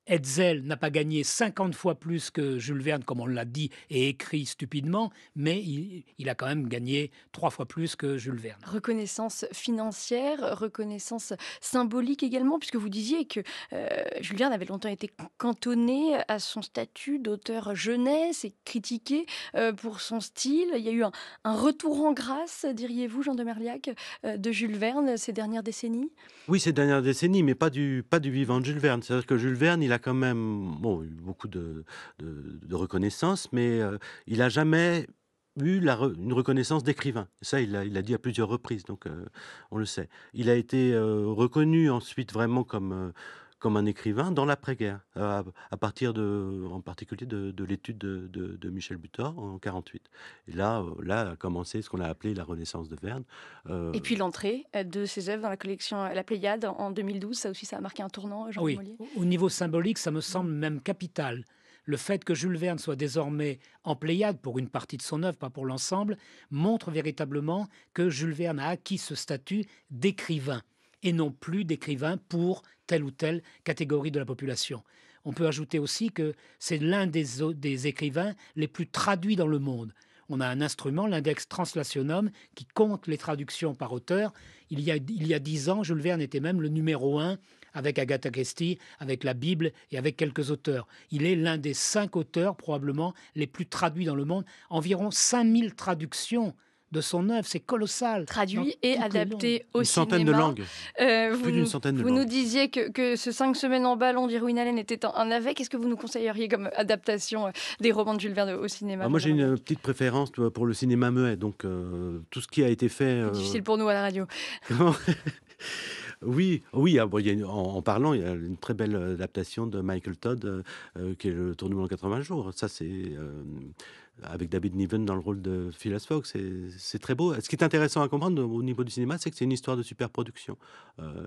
Hetzel n'a pas gagné 50 fois plus que Jules Verne, comme on l'a dit et écrit stupidement, mais il, a quand même gagné trois fois plus que Jules Verne. Reconnaissance financière, reconnaissance symbolique également, puisque vous disiez que euh, Jules Verne avait longtemps été cantonné à son statut d'auteur jeunesse et critiqué euh, pour son style. Il y a eu un, retour en grâce, diriez-vous, Jean de Merliac, euh, de Jules Verne ces dernières décennies Oui, ces dernières décennies, mais pas du, pas du vivant de Jules Verne. C'est-à-dire que Jules Verne, il a quand même beaucoup de, reconnaissance, mais euh, il a jamais eu la une reconnaissance d'écrivain. Ça, il l'a il a dit à plusieurs reprises, donc euh, on le sait. Il a été euh, reconnu ensuite vraiment comme comme un écrivain dans l'après-guerre, euh, à, partir de, en particulier de, l'étude de, Michel Butor en 48. Et là, euh, là a commencé ce qu'on a appelé la Renaissance de Verne. Euh, Et puis l'entrée de ses œuvres dans la collection La Pléiade en 2012, ça aussi, ça a marqué un tournant. oui. Au niveau symbolique, ça me semble même capital. Le fait que Jules Verne soit désormais en Pléiade pour une partie de son œuvre, pas pour l'ensemble, montre véritablement que Jules Verne a acquis ce statut d'écrivain et non plus d'écrivains pour telle ou telle catégorie de la population. On peut ajouter aussi que c'est l'un des, des écrivains les plus traduits dans le monde. On a un instrument, l'index translationum, qui compte les traductions par auteur. Il y a, il y a dix ans, Jules Verne était même le numéro un avec Agatha Christie, avec la Bible et avec quelques auteurs. Il est l'un des cinq auteurs probablement les plus traduits dans le monde. Environ 5000 traductions de son œuvre. C'est colossal. Traduit et adapté au une de langues. Euh, Plus d'une centaine de vous langues. Vous nous disiez que, ce cinq semaines en ballon d'Irwin Allen était un, avec. Qu'est-ce que vous nous conseilleriez comme adaptation euh, des romans de Jules Verne au cinéma ah, Moi, j'ai une petite préférence pour le cinéma muet. Donc, euh, tout ce qui a été fait. C'est Difficile pour nous à la radio. Oui, oui. Ah, en, parlant, il y a une très belle adaptation de Michael Todd, qui est le tournement en 80 jours. Ça, c'est avec David Niven dans le rôle de Phileas Fogg. C'est très beau. Ce qui est intéressant à comprendre au niveau du cinéma, c'est que c'est une histoire de superproduction. Euh,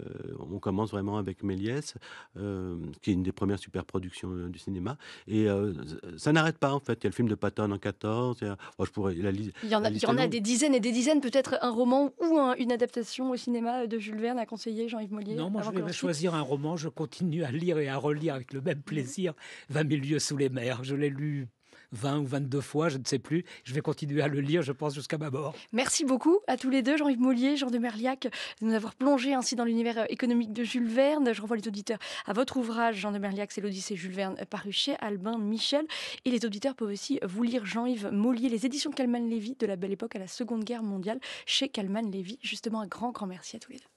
on commence vraiment avec Méliès, euh, qui est une des premières superproductions euh, du cinéma. Et euh, ça n'arrête pas, en fait. Il y a le film de Patton en 14. Il y, oh, je pourrais, la, il y en a, y en a des dizaines et des dizaines. Peut-être un roman ou une adaptation au cinéma de Jules Verne à conseiller Jean-Yves Mollier. Non, moi, je vais choisir un roman. Je continue à lire et à relire avec le même plaisir 20 mhm. 000 lieux sous les mers. Je l'ai lu 20 ou 22 fois, je ne sais plus. Je vais continuer à le lire, je pense, jusqu'à ma mort. Merci beaucoup à tous les deux, Jean-Yves Mollier, Jean de Merliac, de nous avoir plongé ainsi dans l'univers euh, économique de Jules Verne. Je renvoie les auditeurs à votre ouvrage, Jean de Merliac, c'est l'Odyssée Jules Verne, euh, paru chez Albin Michel. Et les auditeurs peuvent aussi vous lire Jean-Yves Mollier, les éditions de Calman Lévy, de la belle époque à la Seconde Guerre mondiale, chez Calman Lévy. Justement, un grand, grand merci à tous les deux.